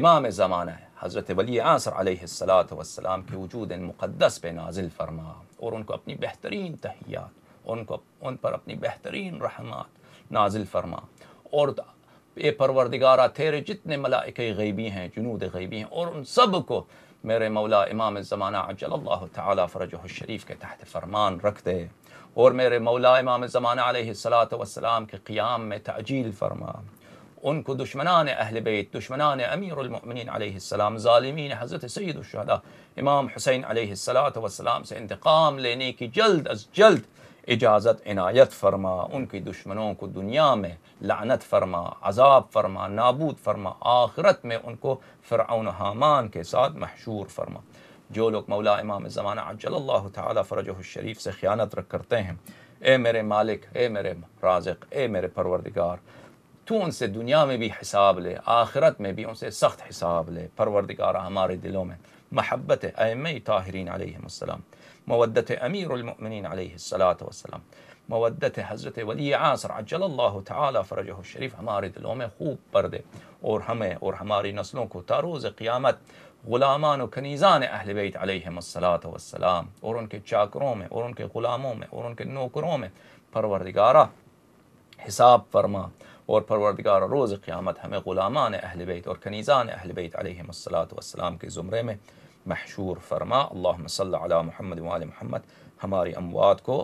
امام زمانہ ہے حضرت ولی آصر علیہ الصلاۃ وسلام کے وجود ان مقدس پہ نازل فرما اور ان کو اپنی بہترین تحیات ان کو ان پر اپنی بہترین رحمات نازل فرما اور اے پروردگارہ تیرے جتنے ملائکہ غیبی ہیں جنود غیبی ہیں اور ان سب کو میرے مولا امام زمانہ عجل اللہ تعالی فرجہ الشریف کے تحت فرمان رکھ دے اور میرے مولا امام زمانہ علیہ السلام کے قیام میں تعجیل فرما ان کو دشمنان اہل بیت دشمنان امیر المؤمنین علیہ السلام ظالمین حضرت سید الشہدہ امام حسین علیہ السلام سے انتقام لینے کی جلد از جلد اجازت عنایت فرما ان کی دشمنوں کو دنیا میں لعنت فرما عذاب فرما نابود فرما آخرت میں ان کو فرعون حامان کے ساتھ محشور فرما جو لوگ مولا امام زمانہ عجل اللہ تعالی فرجہ الشریف سے خیانت رکھ کرتے ہیں اے میرے مالک اے میرے رازق اے میرے پروردگار تو ان سے دنیا میں بھی حساب لے آخرت میں بھی ان سے سخت حساب لے پروردگار ہمارے دلوں میں محبت اے میں تاہرین علیہ السلام مودت امیر المؤمنین علیہ اللاۃ وسلم مودت حضرت ولی عاصر عجل اللہ تعالی فرجہ الشریف ہمارے دلوں میں خوب پر دے اور ہمیں اور ہماری نسلوں کو تاروز قیامت غلامان و کنیزان اہل بیت علیہ السلام والسلام اور ان کے چاکروں میں اور ان کے غلاموں میں اور ان کے نوکروں میں پروردگارہ حساب فرما اور پروردگار روز قیامت ہمیں غلامان اہل بیت اور کنیزان اہل بیت علیہ السلام والسلام کے زمرے میں محشور फरमा अल्लाह सल محمد वाल محمد हमारी अमवात को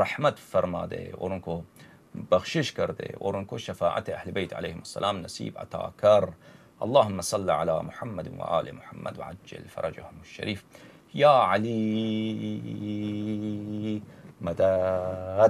रहमत फरमा दे और उनको बख्शिश कर दे और उनको शफात अहलबैत आलम नसीब अता कर अल्लाह सल महमद वाल महमद वजल फ़रज शरीफ या अली मदद